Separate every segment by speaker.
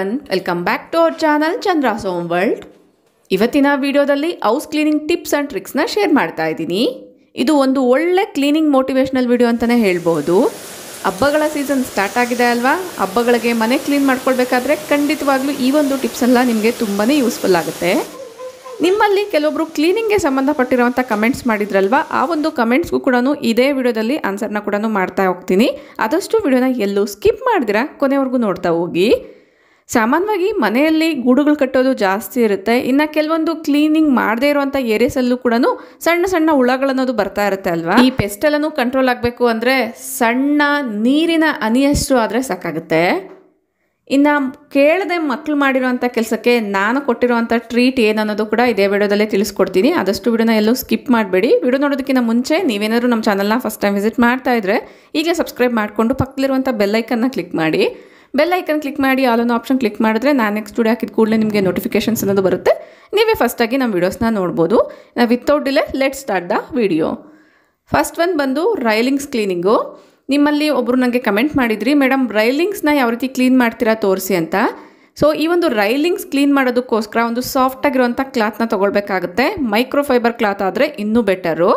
Speaker 1: one welcome back to our channel Chandra Som world ಇವತ್ತಿನ ವಿಡಿಯೋದಲ್ಲಿ house cleaning tips and ಟ್ರಿಕ್ಸ್ನ share ಮಾಡ್ತಾ ಇದ್ದೀನಿ ಇದು ಒಂದು ಒಳ್ಳೆ ಕ್ಲೀನಿಂಗ್ ಮೋಟಿವೇಶ್ನಲ್ ವಿಡಿಯೋ ಅಂತಲೇ ಹೇಳ್ಬೋದು ಹಬ್ಬಗಳ ಸೀಸನ್ ಸ್ಟಾರ್ಟ್ ಆಗಿದೆ ಅಲ್ವಾ ಹಬ್ಬಗಳಿಗೆ ಮನೆ ಕ್ಲೀನ್ ಮಾಡ್ಕೊಳ್ಬೇಕಾದ್ರೆ ಖಂಡಿತವಾಗ್ಲೂ ಈ ಒಂದು ಟಿಪ್ಸ್ ಎಲ್ಲ ನಿಮಗೆ ತುಂಬಾ ಯೂಸ್ಫುಲ್ ಆಗುತ್ತೆ ನಿಮ್ಮಲ್ಲಿ ಕೆಲವೊಬ್ಬರು ಕ್ಲೀನಿಂಗ್ಗೆ ಸಂಬಂಧಪಟ್ಟಿರುವಂಥ ಕಮೆಂಟ್ಸ್ ಮಾಡಿದ್ರಲ್ವಾ ಆ ಒಂದು ಕಮೆಂಟ್ಸ್ಗೂ ಕೂಡ ಇದೇ ವಿಡಿಯೋದಲ್ಲಿ ಆನ್ಸರ್ನ ಕೂಡ ಮಾಡ್ತಾ ಹೋಗ್ತೀನಿ ಆದಷ್ಟು ವಿಡಿಯೋನ ಎಲ್ಲೂ ಸ್ಕಿಪ್ ಮಾಡಿದಿರಾ ಕೊನೆವರೆಗೂ ನೋಡ್ತಾ ಹೋಗಿ ಸಾಮಾನ್ಯವಾಗಿ ಮನೆಯಲ್ಲಿ ಗೂಡುಗಳು ಕಟ್ಟೋದು ಜಾಸ್ತಿ ಇರುತ್ತೆ ಇನ್ನು ಕೆಲವೊಂದು ಕ್ಲೀನಿಂಗ್ ಮಾಡದೇ ಇರುವಂಥ ಏರಿಯಾಸಲ್ಲೂ ಕೂಡ ಸಣ್ಣ ಸಣ್ಣ ಹುಳಗಳನ್ನೋದು ಬರ್ತಾ ಇರುತ್ತೆ ಅಲ್ವಾ ಈ ಪೆಸ್ಟೆಲ್ಲನು ಕಂಟ್ರೋಲ್ ಆಗಬೇಕು ಅಂದರೆ ಸಣ್ಣ ನೀರಿನ ಅನಿಯಷ್ಟು ಆದರೆ ಸಾಕಾಗುತ್ತೆ ಇನ್ನು ಕೇಳದೆ ಮಕ್ಕಳು ಮಾಡಿರುವಂಥ ಕೆಲಸಕ್ಕೆ ನಾನು ಕೊಟ್ಟಿರುವಂಥ ಟ್ರೀಟ್ ಏನನ್ನೋದು ಕೂಡ ಇದೇ ವಿಡಿಯೋದಲ್ಲೇ ತಿಳಿಸ್ಕೊಡ್ತೀನಿ ಆದಷ್ಟು ವಿಡಿಯೋನ ಎಲ್ಲೂ ಸ್ಕಿಪ್ ಮಾಡಬೇಡಿ ವಿಡಿಯೋ ನೋಡೋದಕ್ಕಿಂತ ಮುಂಚೆ ನೀವೇನಾದರೂ ನಮ್ಮ ಚಾನಲ್ನ ಫಸ್ಟ್ ಟೈಮ್ ವಿಸಿಟ್ ಮಾಡ್ತಾ ಇದ್ರೆ ಈಗ ಸಬ್ಸ್ಕ್ರೈಬ್ ಮಾಡಿಕೊಂಡು ಪಕ್ಕದಲ್ಲಿರುವಂಥ ಬೆಲ್ಲೈಕನ್ನ ಕ್ಲಿಕ್ ಮಾಡಿ ಬೆಲ್ ಐಕನ್ ಕ್ಲಿಕ್ ಮಾಡಿ ಆಲ್ ಆಲೋನೋ ಆಪ್ಷನ್ ಕ್ಲಿಕ್ ಮಾಡಿದ್ರೆ ನಾನು ನೆಕ್ಸ್ಟ್ ಸ್ಟುಡಿಯೋ ಹಾಕಿದ ಕೂಡಲೇ ನಿಮಗೆ ನೋಟಿಫಿಕೇಷನ್ಸ್ ಅನ್ನೋದು ಬರುತ್ತೆ ನೀವೇ ಫಸ್ಟಾಗಿ ನಮ್ಮ ವೀಡಿಯೋಸ್ನ ನೋಡ್ಬೋದು without delay let start the video first ಒಂದು ಬಂದು ರೈಲಿಂಗ್ಸ್ ಕ್ಲೀನಿಂಗು ನಿಮ್ಮಲ್ಲಿ ಒಬ್ಬರು ನನಗೆ ಕಮೆಂಟ್ ಮಾಡಿದ್ರಿ ಮೇಡಮ್ ರೈಲಿಂಗ್ಸ್ನ ಯಾವ ರೀತಿ ಕ್ಲೀನ್ ಮಾಡ್ತೀರಾ ತೋರಿಸಿ ಅಂತ ಸೊ ಈ ಒಂದು ರೈಲಿಂಗ್ಸ್ ಕ್ಲೀನ್ ಮಾಡೋದಕ್ಕೋಸ್ಕರ ಒಂದು ಸಾಫ್ಟ್ ಆಗಿರುವಂಥ ಕ್ಲಾತ್ನ ತೊಗೊಳ್ಬೇಕಾಗುತ್ತೆ ಮೈಕ್ರೋಫೈಬರ್ ಕ್ಲಾತ್ ಆದರೆ ಇನ್ನೂ ಬೆಟರು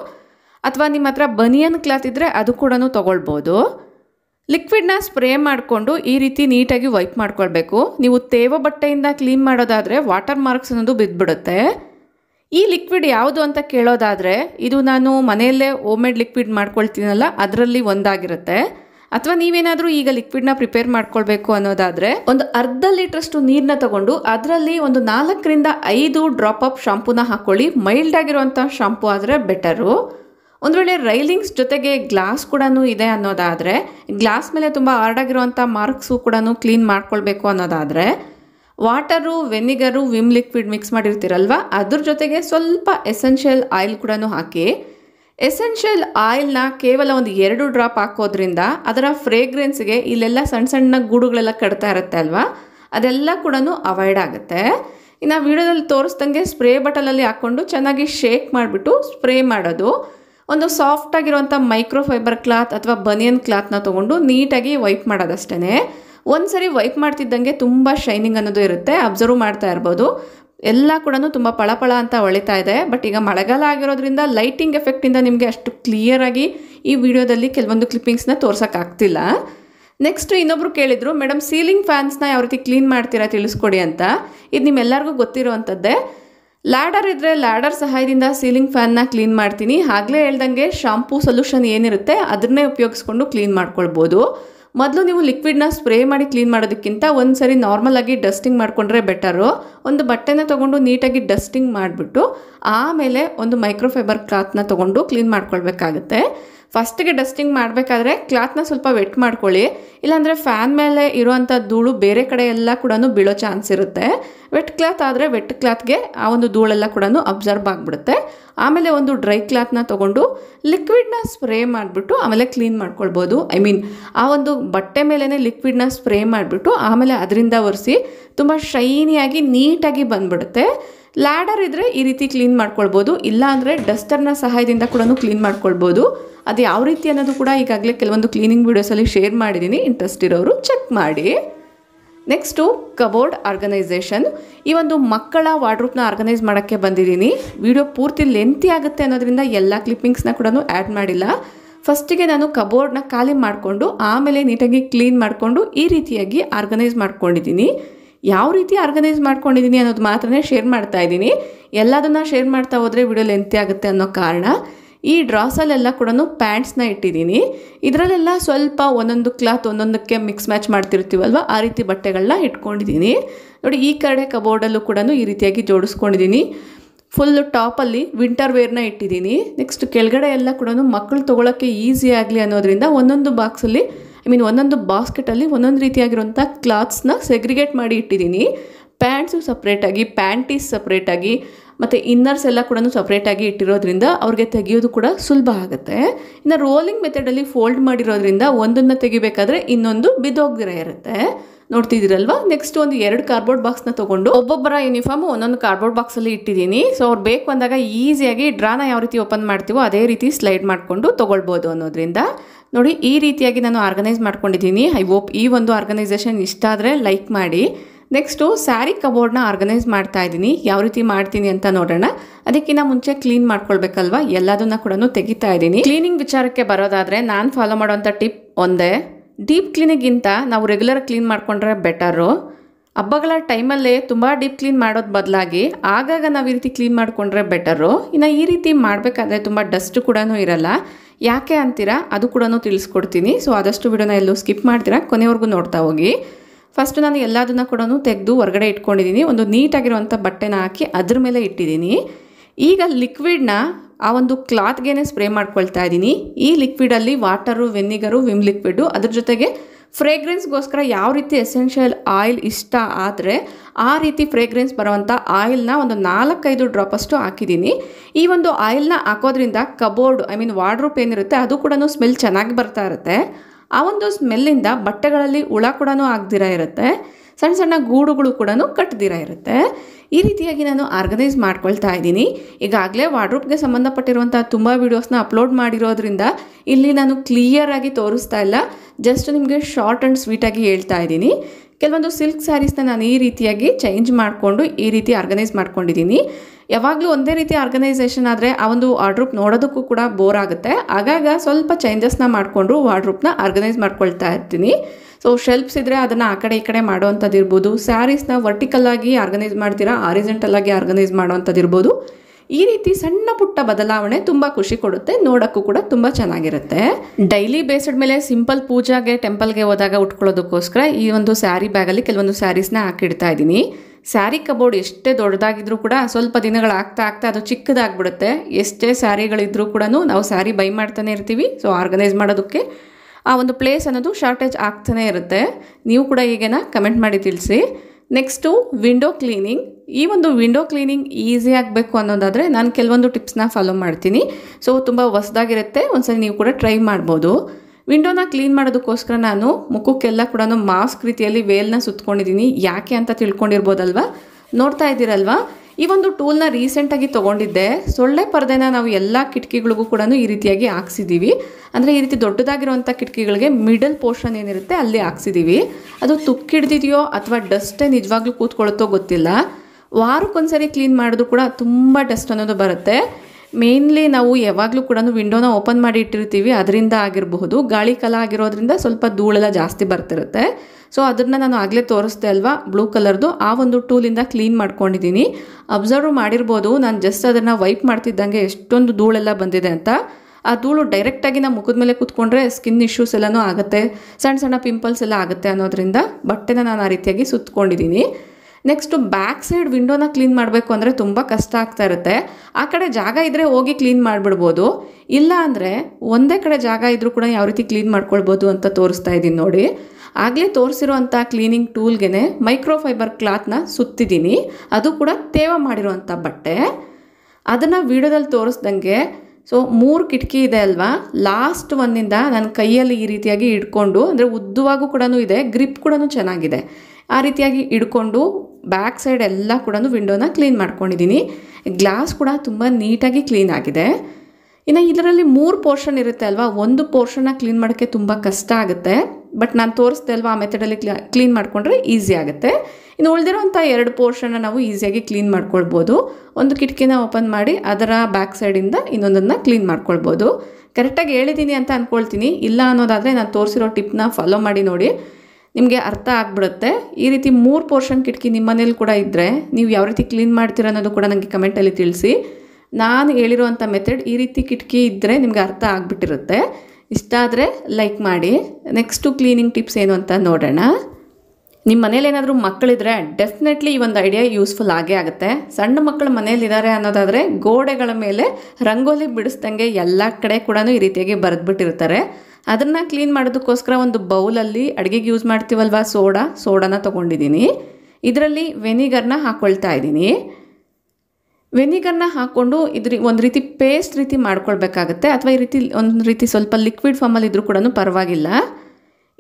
Speaker 1: ಅಥವಾ ನಿಮ್ಮ ಹತ್ರ ಬನಿಯನ್ ಕ್ಲಾತ್ ಇದ್ದರೆ ಅದು ಕೂಡ ತೊಗೊಳ್ಬೋದು ಲಿಕ್ವಿಡ್ನ ಸ್ಪ್ರೇ ಮಾಡಿಕೊಂಡು ಈ ರೀತಿ ನೀಟಾಗಿ ವೈಪ್ ಮಾಡ್ಕೊಳ್ಬೇಕು ನೀವು ತೇವ ಬಟ್ಟೆಯಿಂದ ಕ್ಲೀನ್ ಮಾಡೋದಾದರೆ ವಾಟರ್ ಮಾರ್ಕ್ಸ್ ಅನ್ನೋದು ಬಿದ್ದುಬಿಡುತ್ತೆ ಈ ಲಿಕ್ವಿಡ್ ಯಾವುದು ಅಂತ ಕೇಳೋದಾದರೆ ಇದು ನಾನು ಮನೆಯಲ್ಲೇ ಓಮೇಡ್ ಲಿಕ್ವಿಡ್ ಮಾಡ್ಕೊಳ್ತೀನಲ್ಲ ಅದರಲ್ಲಿ ಒಂದಾಗಿರುತ್ತೆ ಅಥವಾ ನೀವೇನಾದರೂ ಈಗ ಲಿಕ್ವಿಡ್ನ ಪ್ರಿಪೇರ್ ಮಾಡ್ಕೊಳ್ಬೇಕು ಅನ್ನೋದಾದರೆ ಒಂದು ಅರ್ಧ ಲೀಟ್ರಷ್ಟು ನೀರನ್ನ ತಗೊಂಡು ಅದರಲ್ಲಿ ಒಂದು ನಾಲ್ಕರಿಂದ ಐದು ಡ್ರಾಪ್ ಅಪ್ ಶಾಂಪೂನ ಹಾಕ್ಕೊಳ್ಳಿ ಮೈಲ್ಡ್ ಆಗಿರುವಂಥ ಶಾಂಪೂ ಆದರೆ ಬೆಟರು ಒಂದು ವೇಳೆ ರೈಲಿಂಗ್ಸ್ ಜೊತೆಗೆ ಗ್ಲಾಸ್ ಕೂಡ ಇದೆ ಅನ್ನೋದಾದರೆ ಗ್ಲಾಸ್ ಮೇಲೆ ತುಂಬ ಹಾರ್ಡಾಗಿರುವಂಥ ಮಾರ್ಕ್ಸು ಕೂಡ ಕ್ಲೀನ್ ಮಾಡ್ಕೊಳ್ಬೇಕು ಅನ್ನೋದಾದರೆ water vinegar Vim liquid mix ಮಾಡಿರ್ತೀರಲ್ವ ಅದ್ರ ಜೊತೆಗೆ ಸ್ವಲ್ಪ ಎಸೆನ್ಷಿಯಲ್ ಆಯಿಲ್ ಕೂಡ ಹಾಕಿ ಎಸೆನ್ಷಿಯಲ್ ಆಯಿಲ್ನ ಕೇವಲ ಒಂದು ಎರಡು ಡ್ರಾಪ್ ಹಾಕೋದ್ರಿಂದ ಅದರ ಫ್ರೇಗ್ರೆನ್ಸ್ಗೆ ಇಲ್ಲೆಲ್ಲ ಸಣ್ಣ ಸಣ್ಣ ಗೂಡುಗಳೆಲ್ಲ ಕಡ್ತಾ ಇರುತ್ತೆ ಅಲ್ವಾ ಅದೆಲ್ಲ ಕೂಡ ಅವಾಯ್ಡ್ ಆಗುತ್ತೆ ಇನ್ನು ವಿಡಿಯೋದಲ್ಲಿ ತೋರಿಸ್ದಂಗೆ ಸ್ಪ್ರೇ ಬಟಲಲ್ಲಿ ಹಾಕ್ಕೊಂಡು ಚೆನ್ನಾಗಿ ಶೇಕ್ ಮಾಡಿಬಿಟ್ಟು ಸ್ಪ್ರೇ ಮಾಡೋದು ಒಂದು ಸಾಫ್ಟ್ ಮೈಕ್ರೋಫೈಬರ್ ಕ್ಲಾತ್ ಅಥವಾ ಬನಿಯನ್ ಕ್ಲಾತ್ನ ತೊಗೊಂಡು ನೀಟಾಗಿ ವೈಪ್ ಮಾಡೋದಷ್ಟೇ ಒಂದು ಸರಿ ವೈಪ್ ಮಾಡ್ತಿದ್ದಂಗೆ ತುಂಬ ಶೈನಿಂಗ್ ಅನ್ನೋದು ಇರುತ್ತೆ ಅಬ್ಸರ್ವ್ ಮಾಡ್ತಾ ಇರ್ಬೋದು ಎಲ್ಲ ಕೂಡ ತುಂಬ ಪಳಪಳ ಅಂತ ಹೊಳಿತಾ ಇದೆ ಬಟ್ ಈಗ ಮಳೆಗಾಲ ಆಗಿರೋದ್ರಿಂದ ಲೈಟಿಂಗ್ ಎಫೆಕ್ಟಿಂದ ನಿಮಗೆ ಅಷ್ಟು ಕ್ಲಿಯರಾಗಿ ಈ ವಿಡಿಯೋದಲ್ಲಿ ಕೆಲವೊಂದು ಕ್ಲಿಪ್ಪಿಂಗ್ಸ್ನ ತೋರ್ಸೋಕ್ಕಾಗ್ತಿಲ್ಲ ನೆಕ್ಸ್ಟ್ ಇನ್ನೊಬ್ರು ಕೇಳಿದರು ಮೇಡಮ್ ಸೀಲಿಂಗ್ ಫ್ಯಾನ್ಸ್ನ ಯಾವ ರೀತಿ ಕ್ಲೀನ್ ಮಾಡ್ತೀರಾ ತಿಳಿಸ್ಕೊಡಿ ಅಂತ ಇದು ನಿಮ್ಮೆಲ್ಲರಿಗೂ ಗೊತ್ತಿರುವಂಥದ್ದೇ ಲ್ಯಾಡರ್ ಇದ್ರೆ ಲ್ಯಾಡರ್ ಸಹಾಯದಿಂದ ಸೀಲಿಂಗ್ ಫ್ಯಾನ್ನ ಕ್ಲೀನ್ ಮಾಡ್ತೀನಿ ಆಗಲೇ ಹೇಳ್ದಂಗೆ ಶಾಂಪೂ ಸೊಲ್ಯೂಷನ್ ಏನಿರುತ್ತೆ ಅದನ್ನೇ ಉಪಯೋಗಿಸ್ಕೊಂಡು ಕ್ಲೀನ್ ಮಾಡ್ಕೊಳ್ಬೋದು ಮೊದಲು ನೀವು ಲಿಕ್ವಿಡ್ನ ಸ್ಪ್ರೇ ಮಾಡಿ ಕ್ಲೀನ್ ಮಾಡೋದಕ್ಕಿಂತ ಒಂದು ಸರಿ ನಾರ್ಮಲ್ ಆಗಿ ಡಸ್ಟಿಂಗ್ ಮಾಡಿಕೊಂಡ್ರೆ ಬೆಟರು ಒಂದು ಬಟ್ಟೆನ ತೊಗೊಂಡು ನೀಟಾಗಿ ಡಸ್ಟಿಂಗ್ ಮಾಡಿಬಿಟ್ಟು ಆಮೇಲೆ ಒಂದು ಮೈಕ್ರೋಫೈಬರ್ ಕ್ಲಾತ್ನ ತೊಗೊಂಡು ಕ್ಲೀನ್ ಮಾಡ್ಕೊಳ್ಬೇಕಾಗುತ್ತೆ ಫಸ್ಟಿಗೆ ಡಸ್ಟಿಂಗ್ ಮಾಡಬೇಕಾದ್ರೆ ಕ್ಲಾತ್ನ ಸ್ವಲ್ಪ ವೆಟ್ ಮಾಡ್ಕೊಳ್ಳಿ ಇಲ್ಲಾಂದರೆ ಫ್ಯಾನ್ ಮೇಲೆ ಇರುವಂಥ ಧೂಳು ಬೇರೆ ಕಡೆ ಎಲ್ಲ ಕೂಡ ಬೀಳೋ ಚಾನ್ಸ್ ಇರುತ್ತೆ ವೆಟ್ ಕ್ಲಾತ್ ಆದರೆ ವೆಟ್ ಕ್ಲಾತ್ಗೆ ಆ ಒಂದು ಧೂಳೆಲ್ಲ ಕೂಡ ಅಬ್ಸರ್ವ್ ಆಗಿಬಿಡುತ್ತೆ ಆಮೇಲೆ ಒಂದು ಡ್ರೈ ಕ್ಲಾತ್ನ ತೊಗೊಂಡು ಲಿಕ್ವಿಡ್ನ ಸ್ಪ್ರೇ ಮಾಡಿಬಿಟ್ಟು ಆಮೇಲೆ ಕ್ಲೀನ್ ಮಾಡ್ಕೊಳ್ಬೋದು ಐ ಮೀನ್ ಆ ಒಂದು ಬಟ್ಟೆ ಮೇಲೇ ಲಿಕ್ವಿಡ್ನ ಸ್ಪ್ರೇ ಮಾಡಿಬಿಟ್ಟು ಆಮೇಲೆ ಅದರಿಂದ ಒರೆಸಿ ತುಂಬ ಶೈನಿಯಾಗಿ ನೀಟಾಗಿ ಬಂದ್ಬಿಡುತ್ತೆ ಲ್ಯಾಡರ್ ಇದ್ದರೆ ಈ ರೀತಿ ಕ್ಲೀನ್ ಮಾಡ್ಕೊಳ್ಬೋದು ಇಲ್ಲ ಅಂದರೆ ಡಸ್ಟರ್ನ ಸಹಾಯದಿಂದ ಕೂಡ ಕ್ಲೀನ್ ಮಾಡ್ಕೊಳ್ಬೋದು ಅದು ಯಾವ ರೀತಿ ಅನ್ನೋದು ಕೂಡ ಈಗಾಗಲೇ ಕೆಲವೊಂದು ಕ್ಲೀನಿಂಗ್ ವೀಡಿಯೋಸಲ್ಲಿ ಶೇರ್ ಮಾಡಿದ್ದೀನಿ ಇಂಟ್ರೆಸ್ಟ್ ಇರೋರು ಚೆಕ್ ಮಾಡಿ ನೆಕ್ಸ್ಟು ಕಬೋರ್ಡ್ ಆರ್ಗನೈಸೇಷನ್ ಈ ಒಂದು ಮಕ್ಕಳ ವಾರ್ಡ್ರೂಪ್ನ ಆರ್ಗನೈಸ್ ಮಾಡೋಕ್ಕೆ ಬಂದಿದ್ದೀನಿ ವಿಡಿಯೋ ಪೂರ್ತಿ ಲೆಂತಿ ಆಗುತ್ತೆ ಅನ್ನೋದ್ರಿಂದ ಎಲ್ಲ ಕ್ಲಿಪ್ಪಿಂಗ್ಸ್ನ ಕೂಡ ಆ್ಯಡ್ ಮಾಡಿಲ್ಲ ಫಸ್ಟಿಗೆ ನಾನು ಕಬೋರ್ಡ್ನ ಖಾಲಿ ಮಾಡಿಕೊಂಡು ಆಮೇಲೆ ನೀಟಾಗಿ ಕ್ಲೀನ್ ಮಾಡಿಕೊಂಡು ಈ ರೀತಿಯಾಗಿ ಆರ್ಗನೈಸ್ ಮಾಡ್ಕೊಂಡಿದ್ದೀನಿ ಯಾವ ರೀತಿ ಆರ್ಗನೈಸ್ ಮಾಡ್ಕೊಂಡಿದ್ದೀನಿ ಅನ್ನೋದು ಮಾತ್ರ ಶೇರ್ ಮಾಡ್ತಾ ಇದ್ದೀನಿ ಎಲ್ಲದನ್ನ ಶೇರ್ ಮಾಡ್ತಾ ಹೋದರೆ ವಿಡಿಯೋ ಲೆಂತಿ ಆಗುತ್ತೆ ಅನ್ನೋ ಕಾರಣ ಈ ಡ್ರಾಸಲ್ಲೆಲ್ಲ ಕೂಡ ಪ್ಯಾಂಟ್ಸ್ನ ಇಟ್ಟಿದ್ದೀನಿ ಇದರಲ್ಲೆಲ್ಲ ಸ್ವಲ್ಪ ಒಂದೊಂದು ಕ್ಲಾತ್ ಒಂದೊಂದಕ್ಕೆ ಮಿಕ್ಸ್ ಮ್ಯಾಚ್ ಮಾಡ್ತಿರ್ತೀವಲ್ವ ಆ ರೀತಿ ಬಟ್ಟೆಗಳನ್ನ ಇಟ್ಕೊಂಡಿದ್ದೀನಿ ನೋಡಿ ಈ ಕಡೆ ಕಬೋರ್ಡಲ್ಲೂ ಕೂಡ ಈ ರೀತಿಯಾಗಿ ಜೋಡಿಸ್ಕೊಂಡಿದ್ದೀನಿ ಫುಲ್ಲು ಟಾಪಲ್ಲಿ ವಿಂಟರ್ ವೇರ್ನ ಇಟ್ಟಿದ್ದೀನಿ ನೆಕ್ಸ್ಟ್ ಕೆಳಗಡೆ ಎಲ್ಲ ಕೂಡ ಮಕ್ಕಳು ತೊಗೊಳೋಕ್ಕೆ ಈಸಿ ಆಗಲಿ ಅನ್ನೋದರಿಂದ ಒಂದೊಂದು ಬಾಕ್ಸಲ್ಲಿ ಐ ಮೀನ್ ಒಂದೊಂದು ಬಾಸ್ಕೆಟಲ್ಲಿ ಒಂದೊಂದು ರೀತಿಯಾಗಿರುವಂಥ ಕ್ಲಾತ್ಸ್ನ ಸೆಗ್ರಿಗೇಟ್ ಮಾಡಿ ಇಟ್ಟಿದ್ದೀನಿ ಪ್ಯಾಂಟ್ಸು ಸಪ್ರೇಟಾಗಿ ಪ್ಯಾಂಟೀಸ್ ಸಪ್ರೇಟಾಗಿ ಮತ್ತು ಇನ್ನರ್ಸ್ ಎಲ್ಲ ಕೂಡ ಸಪ್ರೇಟಾಗಿ ಇಟ್ಟಿರೋದ್ರಿಂದ ಅವ್ರಿಗೆ ತೆಗೆಯೋದು ಕೂಡ ಸುಲಭ ಆಗುತ್ತೆ ಇನ್ನು ರೋಲಿಂಗ್ ಮೆಥಡಲ್ಲಿ ಫೋಲ್ಡ್ ಮಾಡಿರೋದ್ರಿಂದ ಒಂದನ್ನು ತೆಗಿಬೇಕಾದ್ರೆ ಇನ್ನೊಂದು ಬಿದ್ದೋಗ್ದಿರ ಇರುತ್ತೆ ನೋಡ್ತಿದ್ದೀರಲ್ವಾ ನೆಕ್ಸ್ಟ್ ಒಂದು ಎರಡು ಕಾರ್ಬೋರ್ಡ್ ಬಾಕ್ಸ್ನ ತೊಗೊಂಡು ಒಬ್ಬೊಬ್ಬರ ಯೂನಿಫಾರ್ಮ್ ಒಂದೊಂದು ಕಾರ್ಬೋರ್ಡ್ ಬಾಕ್ಸಲ್ಲಿ ಇಟ್ಟಿದ್ದೀನಿ ಸೊ ಅವ್ರು ಬೇಕು ಬಂದಾಗ ಈಸಿಯಾಗಿ ಡ್ರಾನ ಯಾವ ರೀತಿ ಓಪನ್ ಮಾಡ್ತೀವೋ ಅದೇ ರೀತಿ ಸ್ಲೈಡ್ ಮಾಡಿಕೊಂಡು ತೊಗೊಳ್ಬೋದು ಅನ್ನೋದ್ರಿಂದ ನೋಡಿ ಈ ರೀತಿಯಾಗಿ ನಾನು ಆರ್ಗನೈಸ್ ಮಾಡ್ಕೊಂಡಿದ್ದೀನಿ ಐ ಹೋಪ್ ಈ ಒಂದು ಆರ್ಗನೈಸೇಷನ್ ಇಷ್ಟ ಆದರೆ ಲೈಕ್ ಮಾಡಿ ನೆಕ್ಸ್ಟು ಸ್ಯಾರಿ ಕಬೋರ್ಡ್ನ ಆರ್ಗನೈಸ್ ಮಾಡ್ತಾ ಇದ್ದೀನಿ ಯಾವ ರೀತಿ ಮಾಡ್ತೀನಿ ಅಂತ ನೋಡೋಣ ಅದಕ್ಕಿಂತ ಮುಂಚೆ ಕ್ಲೀನ್ ಮಾಡ್ಕೊಳ್ಬೇಕಲ್ವಾ ಎಲ್ಲದನ್ನ ಕೂಡ ತೆಗಿತಾ ಇದ್ದೀನಿ ಕ್ಲೀನಿಂಗ್ ವಿಚಾರಕ್ಕೆ ಬರೋದಾದರೆ ನಾನು ಫಾಲೋ ಮಾಡುವಂಥ ಟಿಪ್ ಒಂದೇ ಡೀಪ್ ಕ್ಲೀನಿಗಿಂತ ನಾವು ರೆಗ್ಯುಲರ್ ಕ್ಲೀನ್ ಮಾಡಿಕೊಂಡ್ರೆ ಬೆಟರು ಹಬ್ಬಗಳ ಟೈಮಲ್ಲೇ ತುಂಬ ಡೀಪ್ ಕ್ಲೀನ್ ಮಾಡೋದು ಬದಲಾಗಿ ಆಗಾಗ ನಾವು ಈ ರೀತಿ ಕ್ಲೀನ್ ಮಾಡಿಕೊಂಡ್ರೆ ಬೆಟರು ಇನ್ನು ಈ ರೀತಿ ಮಾಡಬೇಕಾದ್ರೆ ತುಂಬ ಡಸ್ಟ್ ಕೂಡ ಇರಲ್ಲ ಯಾಕೆ ಅಂತೀರಾ ಅದು ಕೂಡ ತಿಳಿಸ್ಕೊಡ್ತೀನಿ ಸೊ ಆದಷ್ಟು ವಿಡಿಯೋನ ಎಲ್ಲೂ ಸ್ಕಿಪ್ ಮಾಡ್ತೀರಾ ಕೊನೆವರೆಗೂ ನೋಡ್ತಾ ಹೋಗಿ ಫಸ್ಟ್ ನಾನು ಎಲ್ಲದನ್ನು ಕೂಡ ತೆಗೆದು ಹೊರಗಡೆ ಇಟ್ಕೊಂಡಿದ್ದೀನಿ ಒಂದು ನೀಟಾಗಿರುವಂಥ ಬಟ್ಟೆನ ಹಾಕಿ ಅದ್ರ ಮೇಲೆ ಇಟ್ಟಿದ್ದೀನಿ ಈಗ ಲಿಕ್ವಿಡ್ನ ಆ ಒಂದು ಕ್ಲಾತ್ಗೆ ಸ್ಪ್ರೇ ಮಾಡ್ಕೊಳ್ತಾ ಇದ್ದೀನಿ ಈ ಲಿಕ್ವಿಡಲ್ಲಿ ವಾಟರು ವೆನ್ನಿಗರು ವಿಮ್ ಲಿಕ್ವಿಡು ಅದ್ರ ಜೊತೆಗೆ ಫ್ರೇಗ್ರೆನ್ಸ್ಗೋಸ್ಕರ ಯಾವ ರೀತಿ ಎಸೆನ್ಷಿಯಲ್ ಆಯಿಲ್ ಇಷ್ಟ ಆದರೆ ಆ ರೀತಿ ಫ್ರೇಗ್ರೆನ್ಸ್ ಬರುವಂಥ ಆಯಿಲ್ನ ಒಂದು ನಾಲ್ಕೈದು ಡ್ರಾಪಷ್ಟು ಹಾಕಿದ್ದೀನಿ ಈ ಒಂದು ಆಯಿಲ್ನ ಹಾಕೋದ್ರಿಂದ ಕಬೋರ್ಡ್ ಐ ಮೀನ್ ಪೇನ್ ಏನಿರುತ್ತೆ ಅದು ಕೂಡ ಸ್ಮೆಲ್ ಚೆನ್ನಾಗಿ ಬರ್ತಾ ಇರುತ್ತೆ ಆ ಒಂದು ಸ್ಮೆಲ್ಲಿಂದ ಬಟ್ಟೆಗಳಲ್ಲಿ ಹುಳ ಕೂಡ ಆಗದಿರ ಇರುತ್ತೆ ಸಣ್ಣ ಸಣ್ಣ ಗೂಡುಗಳು ಕೂಡ ಕಟ್ಟದಿರ ಇರುತ್ತೆ ಈ ರೀತಿಯಾಗಿ ನಾನು ಆರ್ಗನೈಸ್ ಮಾಡ್ಕೊಳ್ತಾ ಇದ್ದೀನಿ ಈಗಾಗಲೇ ವಾರ್ಡ್ರೂಪ್ಗೆ ಸಂಬಂಧಪಟ್ಟಿರುವಂಥ ತುಂಬ ವೀಡಿಯೋಸ್ನ ಅಪ್ಲೋಡ್ ಮಾಡಿರೋದ್ರಿಂದ ಇಲ್ಲಿ ನಾನು ಕ್ಲಿಯರಾಗಿ ತೋರಿಸ್ತಾ ಇಲ್ಲ ಜಸ್ಟ್ ನಿಮಗೆ ಶಾರ್ಟ್ ಆ್ಯಂಡ್ ಸ್ವೀಟಾಗಿ ಹೇಳ್ತಾ ಇದ್ದೀನಿ ಕೆಲವೊಂದು ಸಿಲ್ಕ್ ಸ್ಯಾರೀಸ್ನ ನಾನು ಈ ರೀತಿಯಾಗಿ ಚೇಂಜ್ ಮಾಡಿಕೊಂಡು ಈ ರೀತಿ ಆರ್ಗನೈಸ್ ಮಾಡ್ಕೊಂಡಿದ್ದೀನಿ ಯಾವಾಗಲೂ ಒಂದೇ ರೀತಿ ಆರ್ಗನೈಸೇಷನ್ ಆದರೆ ಆ ಒಂದು ವಾರ್ಡ್ರೂಪ್ ನೋಡೋದಕ್ಕೂ ಕೂಡ ಬೋರ್ ಆಗುತ್ತೆ ಆಗಾಗ ಸ್ವಲ್ಪ ಚೇಂಜಸ್ನ ಮಾಡಿಕೊಂಡು ವಾರ್ಡ್ರೂಪ್ನ ಆರ್ಗನೈಸ್ ಮಾಡ್ಕೊಳ್ತಾ ಇರ್ತೀನಿ ಸೊ ಶೆಲ್ಫ್ಸ್ ಇದ್ದರೆ ಅದನ್ನು ಆ ಕಡೆ ಈ ಕಡೆ ಮಾಡುವಂಥದ್ದು ಇರ್ಬೋದು ಸ್ಯಾರೀಸ್ನ ವರ್ಟಿಕಲ್ಲಾಗಿ ಆರ್ಗನೈಸ್ ಮಾಡ್ತೀರಾ ಆಗಿ ಆರ್ಗನೈಸ್ ಮಾಡುವಂಥದ್ದು ಇರ್ಬೋದು ಈ ರೀತಿ ಸಣ್ಣ ಪುಟ್ಟ ಬದಲಾವಣೆ ತುಂಬ ಖುಷಿ ಕೊಡುತ್ತೆ ನೋಡೋಕ್ಕೂ ಕೂಡ ತುಂಬ ಚೆನ್ನಾಗಿರುತ್ತೆ ಡೈಲಿ ಬೇಸ್ಡ್ ಮೇಲೆ ಸಿಂಪಲ್ ಪೂಜಾಗೆ ಟೆಂಪಲ್ಗೆ ಹೋದಾಗ ಉಟ್ಕೊಳ್ಳೋದಕ್ಕೋಸ್ಕರ ಈ ಒಂದು ಸ್ಯಾರಿ ಬ್ಯಾಗಲ್ಲಿ ಕೆಲವೊಂದು ಸ್ಯಾರೀಸ್ನ ಹಾಕಿಡ್ತಾ ಇದ್ದೀನಿ ಸ್ಯಾರಿ ಕಬೋರ್ಡ್ ಎಷ್ಟೇ ದೊಡ್ಡದಾಗಿದ್ರೂ ಕೂಡ ಸ್ವಲ್ಪ ದಿನಗಳಾಗ್ತಾ ಆಗ್ತಾ ಅದು ಚಿಕ್ಕದಾಗ್ಬಿಡುತ್ತೆ ಎಷ್ಟೇ ಸ್ಯಾರಿಗಳಿದ್ರೂ ಕೂಡ ನಾವು ಸ್ಯಾರಿ ಬೈ ಮಾಡ್ತಾನೆ ಇರ್ತೀವಿ ಸೊ ಆರ್ಗನೈಸ್ ಮಾಡೋದಕ್ಕೆ ಆ ಒಂದು ಪ್ಲೇಸ್ ಅನ್ನೋದು ಶಾರ್ಟೇಜ್ ಆಗ್ತಾನೇ ಇರುತ್ತೆ ನೀವು ಕೂಡ ಈಗೇನ ಕಮೆಂಟ್ ಮಾಡಿ ತಿಳಿಸಿ ನೆಕ್ಸ್ಟು ವಿಂಡೋ ಕ್ಲೀನಿಂಗ್ ಈ ಒಂದು ವಿಂಡೋ ಕ್ಲೀನಿಂಗ್ ಈಸಿ ಆಗಬೇಕು ಅನ್ನೋದಾದರೆ ನಾನು ಕೆಲವೊಂದು ಟಿಪ್ಸ್ನ ಫಾಲೋ ಮಾಡ್ತೀನಿ ಸೊ ತುಂಬ ಹೊಸದಾಗಿರುತ್ತೆ ಒಂದ್ಸರಿ ನೀವು ಕೂಡ ಟ್ರೈ ಮಾಡ್ಬೋದು ವಿಂಡೋನ ಕ್ಲೀನ್ ಮಾಡೋದಕ್ಕೋಸ್ಕರ ನಾನು ಮುಖಕ್ಕೆಲ್ಲ ಕೂಡ ಮಾಸ್ಕ್ ರೀತಿಯಲ್ಲಿ ವೇಲ್ನ ಸುತ್ತಕೊಂಡಿದ್ದೀನಿ ಯಾಕೆ ಅಂತ ತಿಳ್ಕೊಂಡಿರ್ಬೋದಲ್ವ ನೋಡ್ತಾ ಇದ್ದೀರಲ್ವಾ ಈ ಒಂದು ಟೂಲ್ನ ರೀಸೆಂಟಾಗಿ ತೊಗೊಂಡಿದ್ದೆ ಸೊಳ್ಳೆ ಪರದೆನ ನಾವು ಎಲ್ಲ ಕಿಟಕಿಗಳಿಗೂ ಕೂಡ ಈ ರೀತಿಯಾಗಿ ಹಾಕ್ಸಿದ್ದೀವಿ ಅಂದರೆ ಈ ರೀತಿ ದೊಡ್ಡದಾಗಿರುವಂಥ ಕಿಟಕಿಗಳಿಗೆ ಮಿಡಲ್ ಪೋರ್ಷನ್ ಏನಿರುತ್ತೆ ಅಲ್ಲಿ ಹಾಕ್ಸಿದ್ದೀವಿ ಅದು ತುಕ್ಕಿಡ್ದಿದೆಯೋ ಅಥವಾ ಡಸ್ಟೇ ನಿಜವಾಗ್ಲೂ ಕೂತ್ಕೊಳ್ಳುತ್ತೋ ಗೊತ್ತಿಲ್ಲ ವಾರಕ್ಕೊಂದ್ಸರಿ ಕ್ಲೀನ್ ಮಾಡೋದು ಕೂಡ ತುಂಬ ಡಸ್ಟ್ ಅನ್ನೋದು ಬರುತ್ತೆ ಮೇನ್ಲಿ ನಾವು ಯಾವಾಗಲೂ ಕೂಡ ವಿಂಡೋನ ಓಪನ್ ಮಾಡಿ ಇಟ್ಟಿರ್ತೀವಿ ಅದರಿಂದ ಆಗಿರಬಹುದು ಗಾಳಿ ಕಲ ಆಗಿರೋದ್ರಿಂದ ಸ್ವಲ್ಪ ಧೂಳೆಲ್ಲ ಜಾಸ್ತಿ ಬರ್ತಿರುತ್ತೆ ಸೊ ಅದನ್ನು ನಾನು ಆಗಲೇ ತೋರಿಸ್ದೆ ಅಲ್ವಾ ಬ್ಲೂ ಕಲರ್ದು ಆ ಒಂದು ಟೂಲಿಂದ ಕ್ಲೀನ್ ಮಾಡ್ಕೊಂಡಿದ್ದೀನಿ ಅಬ್ಸರ್ವ್ ಮಾಡಿರ್ಬೋದು ನಾನು ಜಸ್ಟ್ ಅದನ್ನು ವೈಪ್ ಮಾಡ್ತಿದ್ದಂಗೆ ಎಷ್ಟೊಂದು ಧೂಳೆಲ್ಲ ಬಂದಿದೆ ಅಂತ ಆ ಧೂಳು ಡೈರೆಕ್ಟಾಗಿ ನಮ್ಮ ಮುಖದ ಮೇಲೆ ಕೂತ್ಕೊಂಡ್ರೆ ಸ್ಕಿನ್ ಇಶ್ಯೂಸ್ ಎಲ್ಲನೂ ಆಗುತ್ತೆ ಸಣ್ಣ ಸಣ್ಣ ಪಿಂಪಲ್ಸ್ ಎಲ್ಲ ಆಗುತ್ತೆ ಅನ್ನೋದ್ರಿಂದ ಬಟ್ಟೆನ ನಾನು ಆ ರೀತಿಯಾಗಿ ಸುತ್ತಕೊಂಡಿದ್ದೀನಿ ನೆಕ್ಸ್ಟು ಬ್ಯಾಕ್ ಸೈಡ್ ವಿಂಡೋನ ಕ್ಲೀನ್ ಮಾಡಬೇಕು ಅಂದರೆ ತುಂಬ ಕಷ್ಟ ಆಗ್ತಾ ಇರುತ್ತೆ ಆ ಕಡೆ ಜಾಗ ಇದ್ದರೆ ಹೋಗಿ ಕ್ಲೀನ್ ಮಾಡಿಬಿಡ್ಬೋದು ಇಲ್ಲ ಅಂದರೆ ಒಂದೇ ಕಡೆ ಜಾಗ ಇದ್ದರೂ ಕೂಡ ಯಾವ ರೀತಿ ಕ್ಲೀನ್ ಮಾಡ್ಕೊಳ್ಬೋದು ಅಂತ ತೋರಿಸ್ತಾ ಇದ್ದೀನಿ ನೋಡಿ ಆಗಲೇ ತೋರಿಸಿರುವಂಥ ಕ್ಲೀನಿಂಗ್ ಟೂಲ್ಗೆ ಮೈಕ್ರೋಫೈಬರ್ ಕ್ಲಾತ್ನ ಸುತ್ತಿದ್ದೀನಿ ಅದು ಕೂಡ ತೇವ ಮಾಡಿರುವಂಥ ಬಟ್ಟೆ ಅದನ್ನು ವಿಡಿಯೋದಲ್ಲಿ ತೋರಿಸ್ದಂಗೆ ಸೊ ಮೂರು ಕಿಟಕಿ ಇದೆ ಅಲ್ವಾ ಲಾಸ್ಟ್ ಒಂದಿಂದ ನನ್ನ ಕೈಯಲ್ಲಿ ಈ ರೀತಿಯಾಗಿ ಇಟ್ಕೊಂಡು ಅಂದರೆ ಉದ್ದುವಾಗೂ ಕೂಡ ಇದೆ ಗ್ರಿಪ್ ಕೂಡ ಚೆನ್ನಾಗಿದೆ ಆ ರೀತಿಯಾಗಿ ಹಿಡ್ಕೊಂಡು ಬ್ಯಾಕ್ ಸೈಡ್ ಎಲ್ಲ ಕೂಡ ವಿಂಡೋನ ಕ್ಲೀನ್ ಮಾಡ್ಕೊಂಡಿದ್ದೀನಿ ಗ್ಲಾಸ್ ಕೂಡ ತುಂಬ ನೀಟಾಗಿ ಕ್ಲೀನ್ ಆಗಿದೆ ಇನ್ನು ಇದರಲ್ಲಿ ಮೂರು ಪೋರ್ಷನ್ ಇರುತ್ತೆ ಅಲ್ವಾ ಒಂದು ಪೋರ್ಷನ್ನ ಕ್ಲೀನ್ ಮಾಡೋಕ್ಕೆ ತುಂಬ ಕಷ್ಟ ಆಗುತ್ತೆ ಬಟ್ ನಾನು ತೋರಿಸ್ದೆ ಅಲ್ವಾ ಆ ಮೆಥಡಲ್ಲಿ ಕ್ಲೀನ್ ಮಾಡಿಕೊಂಡ್ರೆ ಈಸಿ ಆಗುತ್ತೆ ಇನ್ನು ಉಳಿದಿರೋಂಥ ಎರಡು ಪೋರ್ಷನ್ನ ನಾವು ಈಸಿಯಾಗಿ ಕ್ಲೀನ್ ಮಾಡ್ಕೊಳ್ಬೋದು ಒಂದು ಕಿಟಕಿನ ಓಪನ್ ಮಾಡಿ ಅದರ ಬ್ಯಾಕ್ ಸೈಡಿಂದ ಇನ್ನೊಂದನ್ನು ಕ್ಲೀನ್ ಮಾಡ್ಕೊಳ್ಬೋದು ಕರೆಕ್ಟಾಗಿ ಹೇಳಿದ್ದೀನಿ ಅಂತ ಅಂದ್ಕೊಳ್ತೀನಿ ಇಲ್ಲ ಅನ್ನೋದಾದರೆ ನಾನು ತೋರಿಸಿರೋ ಟಿಪ್ನ ಫಾಲೋ ಮಾಡಿ ನೋಡಿ ನಿಮಗೆ ಅರ್ಥ ಆಗಿಬಿಡುತ್ತೆ ಈ ರೀತಿ ಮೂರು ಪೋರ್ಷನ್ ಕಿಟಕಿ ನಿಮ್ಮ ಮನೇಲಿ ಕೂಡ ಇದ್ದರೆ ನೀವು ಯಾವ ರೀತಿ ಕ್ಲೀನ್ ಮಾಡ್ತೀರ ಅನ್ನೋದು ಕೂಡ ನನಗೆ ಕಮೆಂಟಲ್ಲಿ ತಿಳಿಸಿ ನಾನು ಹೇಳಿರುವಂಥ ಮೆಥಡ್ ಈ ರೀತಿ ಕಿಟಕಿ ಇದ್ದರೆ ನಿಮಗೆ ಅರ್ಥ ಆಗಿಬಿಟ್ಟಿರುತ್ತೆ ಇಷ್ಟ ಆದರೆ ಲೈಕ್ ಮಾಡಿ ನೆಕ್ಸ್ಟು ಕ್ಲೀನಿಂಗ್ ಟಿಪ್ಸ್ ಏನು ಅಂತ ನೋಡೋಣ ನಿಮ್ಮ ಮನೇಲಿ ಏನಾದರೂ ಮಕ್ಕಳಿದ್ರೆ ಡೆಫಿನೆಟ್ಲಿ ಈ ಒಂದು ಐಡಿಯಾ ಯೂಸ್ಫುಲ್ ಆಗೇ ಆಗುತ್ತೆ ಸಣ್ಣ ಮಕ್ಕಳು ಮನೇಲಿದ್ದಾರೆ ಅನ್ನೋದಾದರೆ ಗೋಡೆಗಳ ಮೇಲೆ ರಂಗೋಲಿ ಬಿಡಿಸ್ದಂಗೆ ಎಲ್ಲ ಕಡೆ ಕೂಡ ಈ ರೀತಿಯಾಗಿ ಬರೆದ್ಬಿಟ್ಟಿರ್ತಾರೆ ಅದನ್ನು ಕ್ಲೀನ್ ಮಾಡೋದಕ್ಕೋಸ್ಕರ ಒಂದು ಬೌಲಲ್ಲಿ ಅಡುಗೆಗೆ ಯೂಸ್ ಮಾಡ್ತೀವಲ್ವ ಸೋಡಾ ಸೋಡಾನ ತೊಗೊಂಡಿದ್ದೀನಿ ಇದರಲ್ಲಿ ವೆನಿಗರ್ನ ಹಾಕ್ಕೊಳ್ತಾ ಇದ್ದೀನಿ ವೆನಿಗರ್ನ ಹಾಕ್ಕೊಂಡು ಇದ್ರ ಒಂದು ರೀತಿ ಪೇಸ್ಟ್ ರೀತಿ ಮಾಡ್ಕೊಳ್ಬೇಕಾಗತ್ತೆ ಅಥವಾ ಈ ರೀತಿ ಒಂದು ರೀತಿ ಸ್ವಲ್ಪ ಲಿಕ್ವಿಡ್ ಫಾರ್ಮಲ್ಲಿ ಇದ್ರೂ ಕೂಡ ಪರವಾಗಿಲ್ಲ